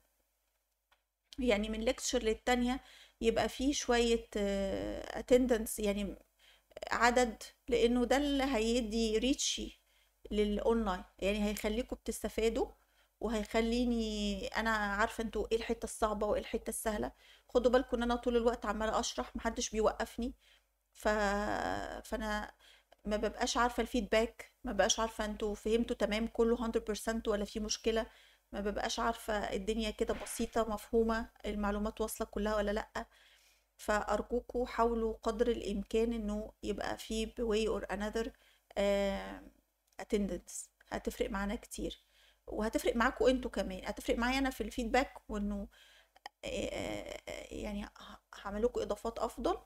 يعني من ليكتشر للتانية يبقى فيه شوية اتندنس آه، يعني عدد لانه ده اللي هيدي ريتشي للاونلاين يعني هيخليكم بتستفادوا وهيخليني انا عارفه انتوا ايه الحته الصعبه وايه الحته السهله خدوا بالكم ان انا طول الوقت عماله اشرح محدش بيوقفني ف... فانا ما ببقاش عارفه الفيدباك ما ببقاش عارفه انتوا فهمتوا تمام كله 100% ولا في مشكله ما ببقاش عارفه الدنيا كده بسيطه مفهومه المعلومات واصله كلها ولا لا فارجوكوا حاولوا قدر الامكان انه يبقى في بواي اور انذر اتندنس هتفرق معانا كتير وهتفرق معاكوا انتوا كمان هتفرق معايا انا في الفيدباك وانه آه، آه، يعني هعمل اضافات افضل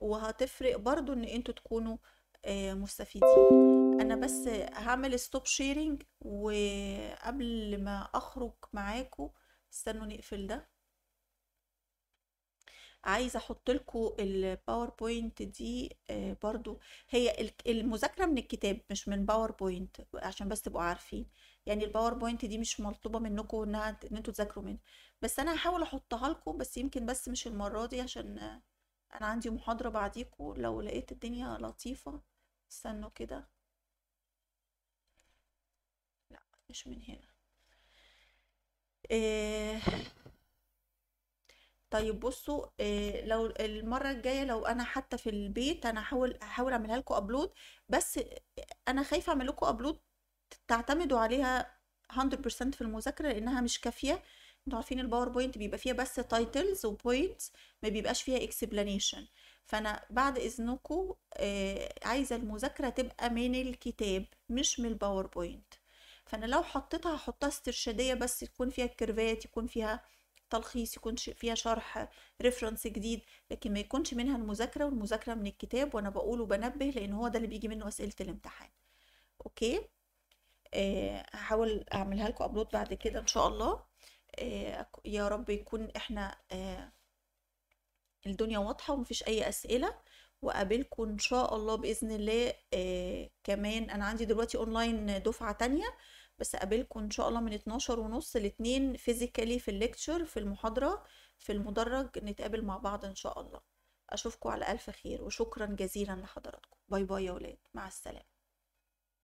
وهتفرق برضو ان انتوا تكونوا آه، مستفيدين انا بس هعمل ستوب شيرنج وقبل ما اخرج معاكم استنوا نقفل ده عايزه احط لكم الباوربوينت دي آه، برضو هي المذاكره من الكتاب مش من باوربوينت عشان بس تبقوا عارفين يعني الباوربوينت دي مش مطلوبه منكم انها ان انتوا تذاكروا منها بس انا هحاول احطها لكم بس يمكن بس مش المره دي عشان انا عندي محاضره بعديكم لو لقيت الدنيا لطيفه استنوا كده لا مش من هنا إيه طيب بصوا إيه لو المره الجايه لو انا حتى في البيت انا هحاول احاول اعملها لكم ابلود بس انا خايفه اعمل لكم ابلود تعتمدوا عليها 100% في المذاكره لانها مش كافيه انتوا عارفين الباوربوينت بيبقى فيها بس تايتلز وبوينتس ما بيبقاش فيها اكسبلانيشن فانا بعد اذنكم آه، عايزه المذاكره تبقى من الكتاب مش من الباوربوينت فانا لو حطيتها هحطها استرشاديه بس يكون فيها الكيرفات يكون فيها تلخيص يكون فيها شرح ريفرنس جديد لكن ما يكونش منها المذاكره والمذاكره من الكتاب وانا بقول وبنبه لان هو ده اللي بيجي منه اسئله الامتحان اوكي آه، هحاول اعملها لكم ابلود بعد كده ان شاء الله آه يا رب يكون احنا آه الدنيا واضحه ومفيش اي اسئله وقابلكم ان شاء الله باذن الله آه كمان انا عندي دلوقتي اونلاين دفعه تانية بس قابلكم ان شاء الله من 12 ونص لاتنين فيزيكالي في الليكتشر في المحاضره في المدرج نتقابل مع بعض ان شاء الله اشوفكم على الف خير وشكرا جزيلا لحضراتكم باي باي يا ولاد مع السلامه